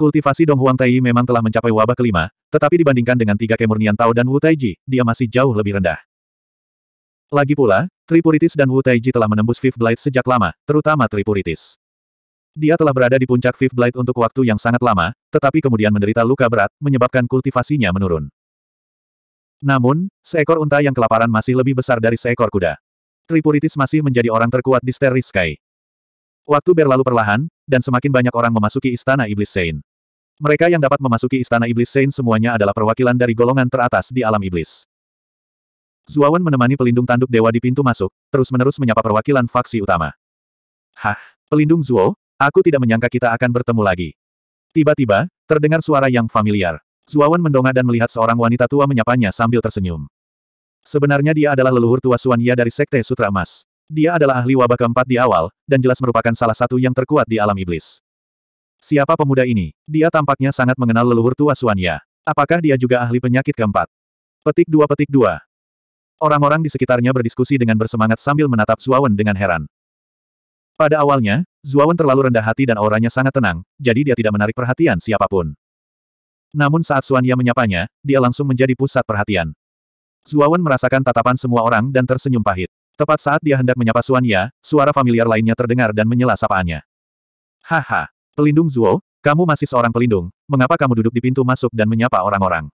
Kultivasi Dong Huang Tai memang telah mencapai wabah kelima, tetapi dibandingkan dengan tiga kemurnian Tao dan Wu Taiji, dia masih jauh lebih rendah. Lagi pula, Tripuritis dan Wu Taiji telah menembus Fifth Blade sejak lama, terutama Tripuritis. Dia telah berada di puncak Fifth Blight untuk waktu yang sangat lama, tetapi kemudian menderita luka berat, menyebabkan kultivasinya menurun. Namun, seekor unta yang kelaparan masih lebih besar dari seekor kuda. Tripuritis masih menjadi orang terkuat di Starry Sky. Waktu berlalu perlahan, dan semakin banyak orang memasuki Istana Iblis Sein. Mereka yang dapat memasuki Istana Iblis Sein semuanya adalah perwakilan dari golongan teratas di alam iblis. Zuawan menemani pelindung tanduk dewa di pintu masuk, terus-menerus menyapa perwakilan faksi utama. Hah, pelindung Zuo, Aku tidak menyangka kita akan bertemu lagi. Tiba-tiba, terdengar suara yang familiar. Zuawan mendongak dan melihat seorang wanita tua menyapanya sambil tersenyum. Sebenarnya dia adalah leluhur tua Suan Ya dari Sekte Sutra Emas. Dia adalah ahli wabah keempat di awal, dan jelas merupakan salah satu yang terkuat di alam iblis. Siapa pemuda ini? Dia tampaknya sangat mengenal leluhur tua Suan Ya. Apakah dia juga ahli penyakit keempat? Petik dua petik dua. Orang-orang di sekitarnya berdiskusi dengan bersemangat sambil menatap Zuawan dengan heran. Pada awalnya, Zuawan terlalu rendah hati dan auranya sangat tenang, jadi dia tidak menarik perhatian siapapun. Namun saat Suan Ya menyapanya, dia langsung menjadi pusat perhatian. Zuawan merasakan tatapan semua orang dan tersenyum pahit. Tepat saat dia hendak menyapa Suan Ya, suara familiar lainnya terdengar dan menyela sapaannya. Haha, pelindung Zuo, kamu masih seorang pelindung, mengapa kamu duduk di pintu masuk dan menyapa orang-orang?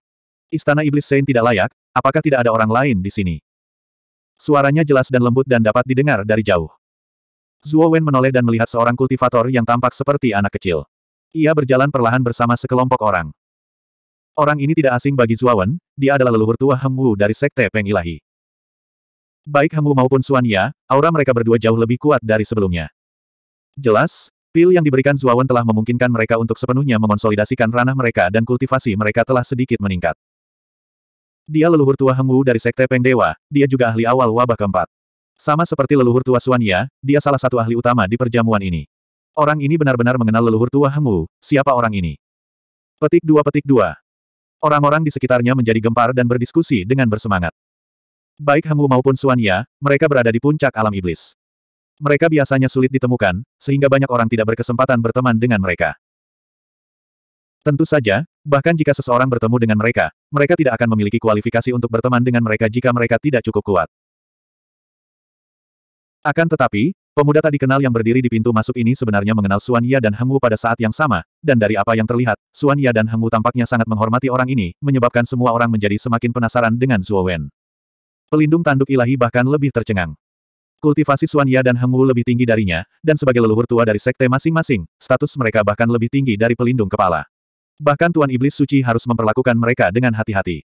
Istana Iblis Sein tidak layak, apakah tidak ada orang lain di sini? Suaranya jelas dan lembut dan dapat didengar dari jauh. Zuo Wen menoleh dan melihat seorang kultivator yang tampak seperti anak kecil. Ia berjalan perlahan bersama sekelompok orang. Orang ini tidak asing bagi Zuo Wen, dia adalah leluhur tua Hengwu dari Sekte Peng Ilahi. Baik Hengwu maupun Suanya, aura mereka berdua jauh lebih kuat dari sebelumnya. Jelas, pil yang diberikan Zuo Wen telah memungkinkan mereka untuk sepenuhnya mengonsolidasikan ranah mereka dan kultivasi mereka telah sedikit meningkat. Dia leluhur tua Hengwu dari Sekte Peng Dewa, dia juga ahli awal wabah keempat. Sama seperti leluhur tua Suanya, dia salah satu ahli utama di perjamuan ini. Orang ini benar-benar mengenal leluhur tua Hengwu, siapa orang ini? Petik dua petik dua. Orang-orang di sekitarnya menjadi gempar dan berdiskusi dengan bersemangat. Baik Hengwu maupun Suanya, mereka berada di puncak alam iblis. Mereka biasanya sulit ditemukan, sehingga banyak orang tidak berkesempatan berteman dengan mereka. Tentu saja, bahkan jika seseorang bertemu dengan mereka, mereka tidak akan memiliki kualifikasi untuk berteman dengan mereka jika mereka tidak cukup kuat. Akan tetapi, pemuda tak dikenal yang berdiri di pintu masuk ini sebenarnya mengenal Suan Ya dan Heng Wu pada saat yang sama, dan dari apa yang terlihat, Suan Ya dan Heng Wu tampaknya sangat menghormati orang ini, menyebabkan semua orang menjadi semakin penasaran dengan Zuo Wen. Pelindung tanduk ilahi bahkan lebih tercengang. Kultivasi Suan Ya dan Heng Wu lebih tinggi darinya, dan sebagai leluhur tua dari sekte masing-masing, status mereka bahkan lebih tinggi dari pelindung kepala. Bahkan Tuan Iblis Suci harus memperlakukan mereka dengan hati-hati.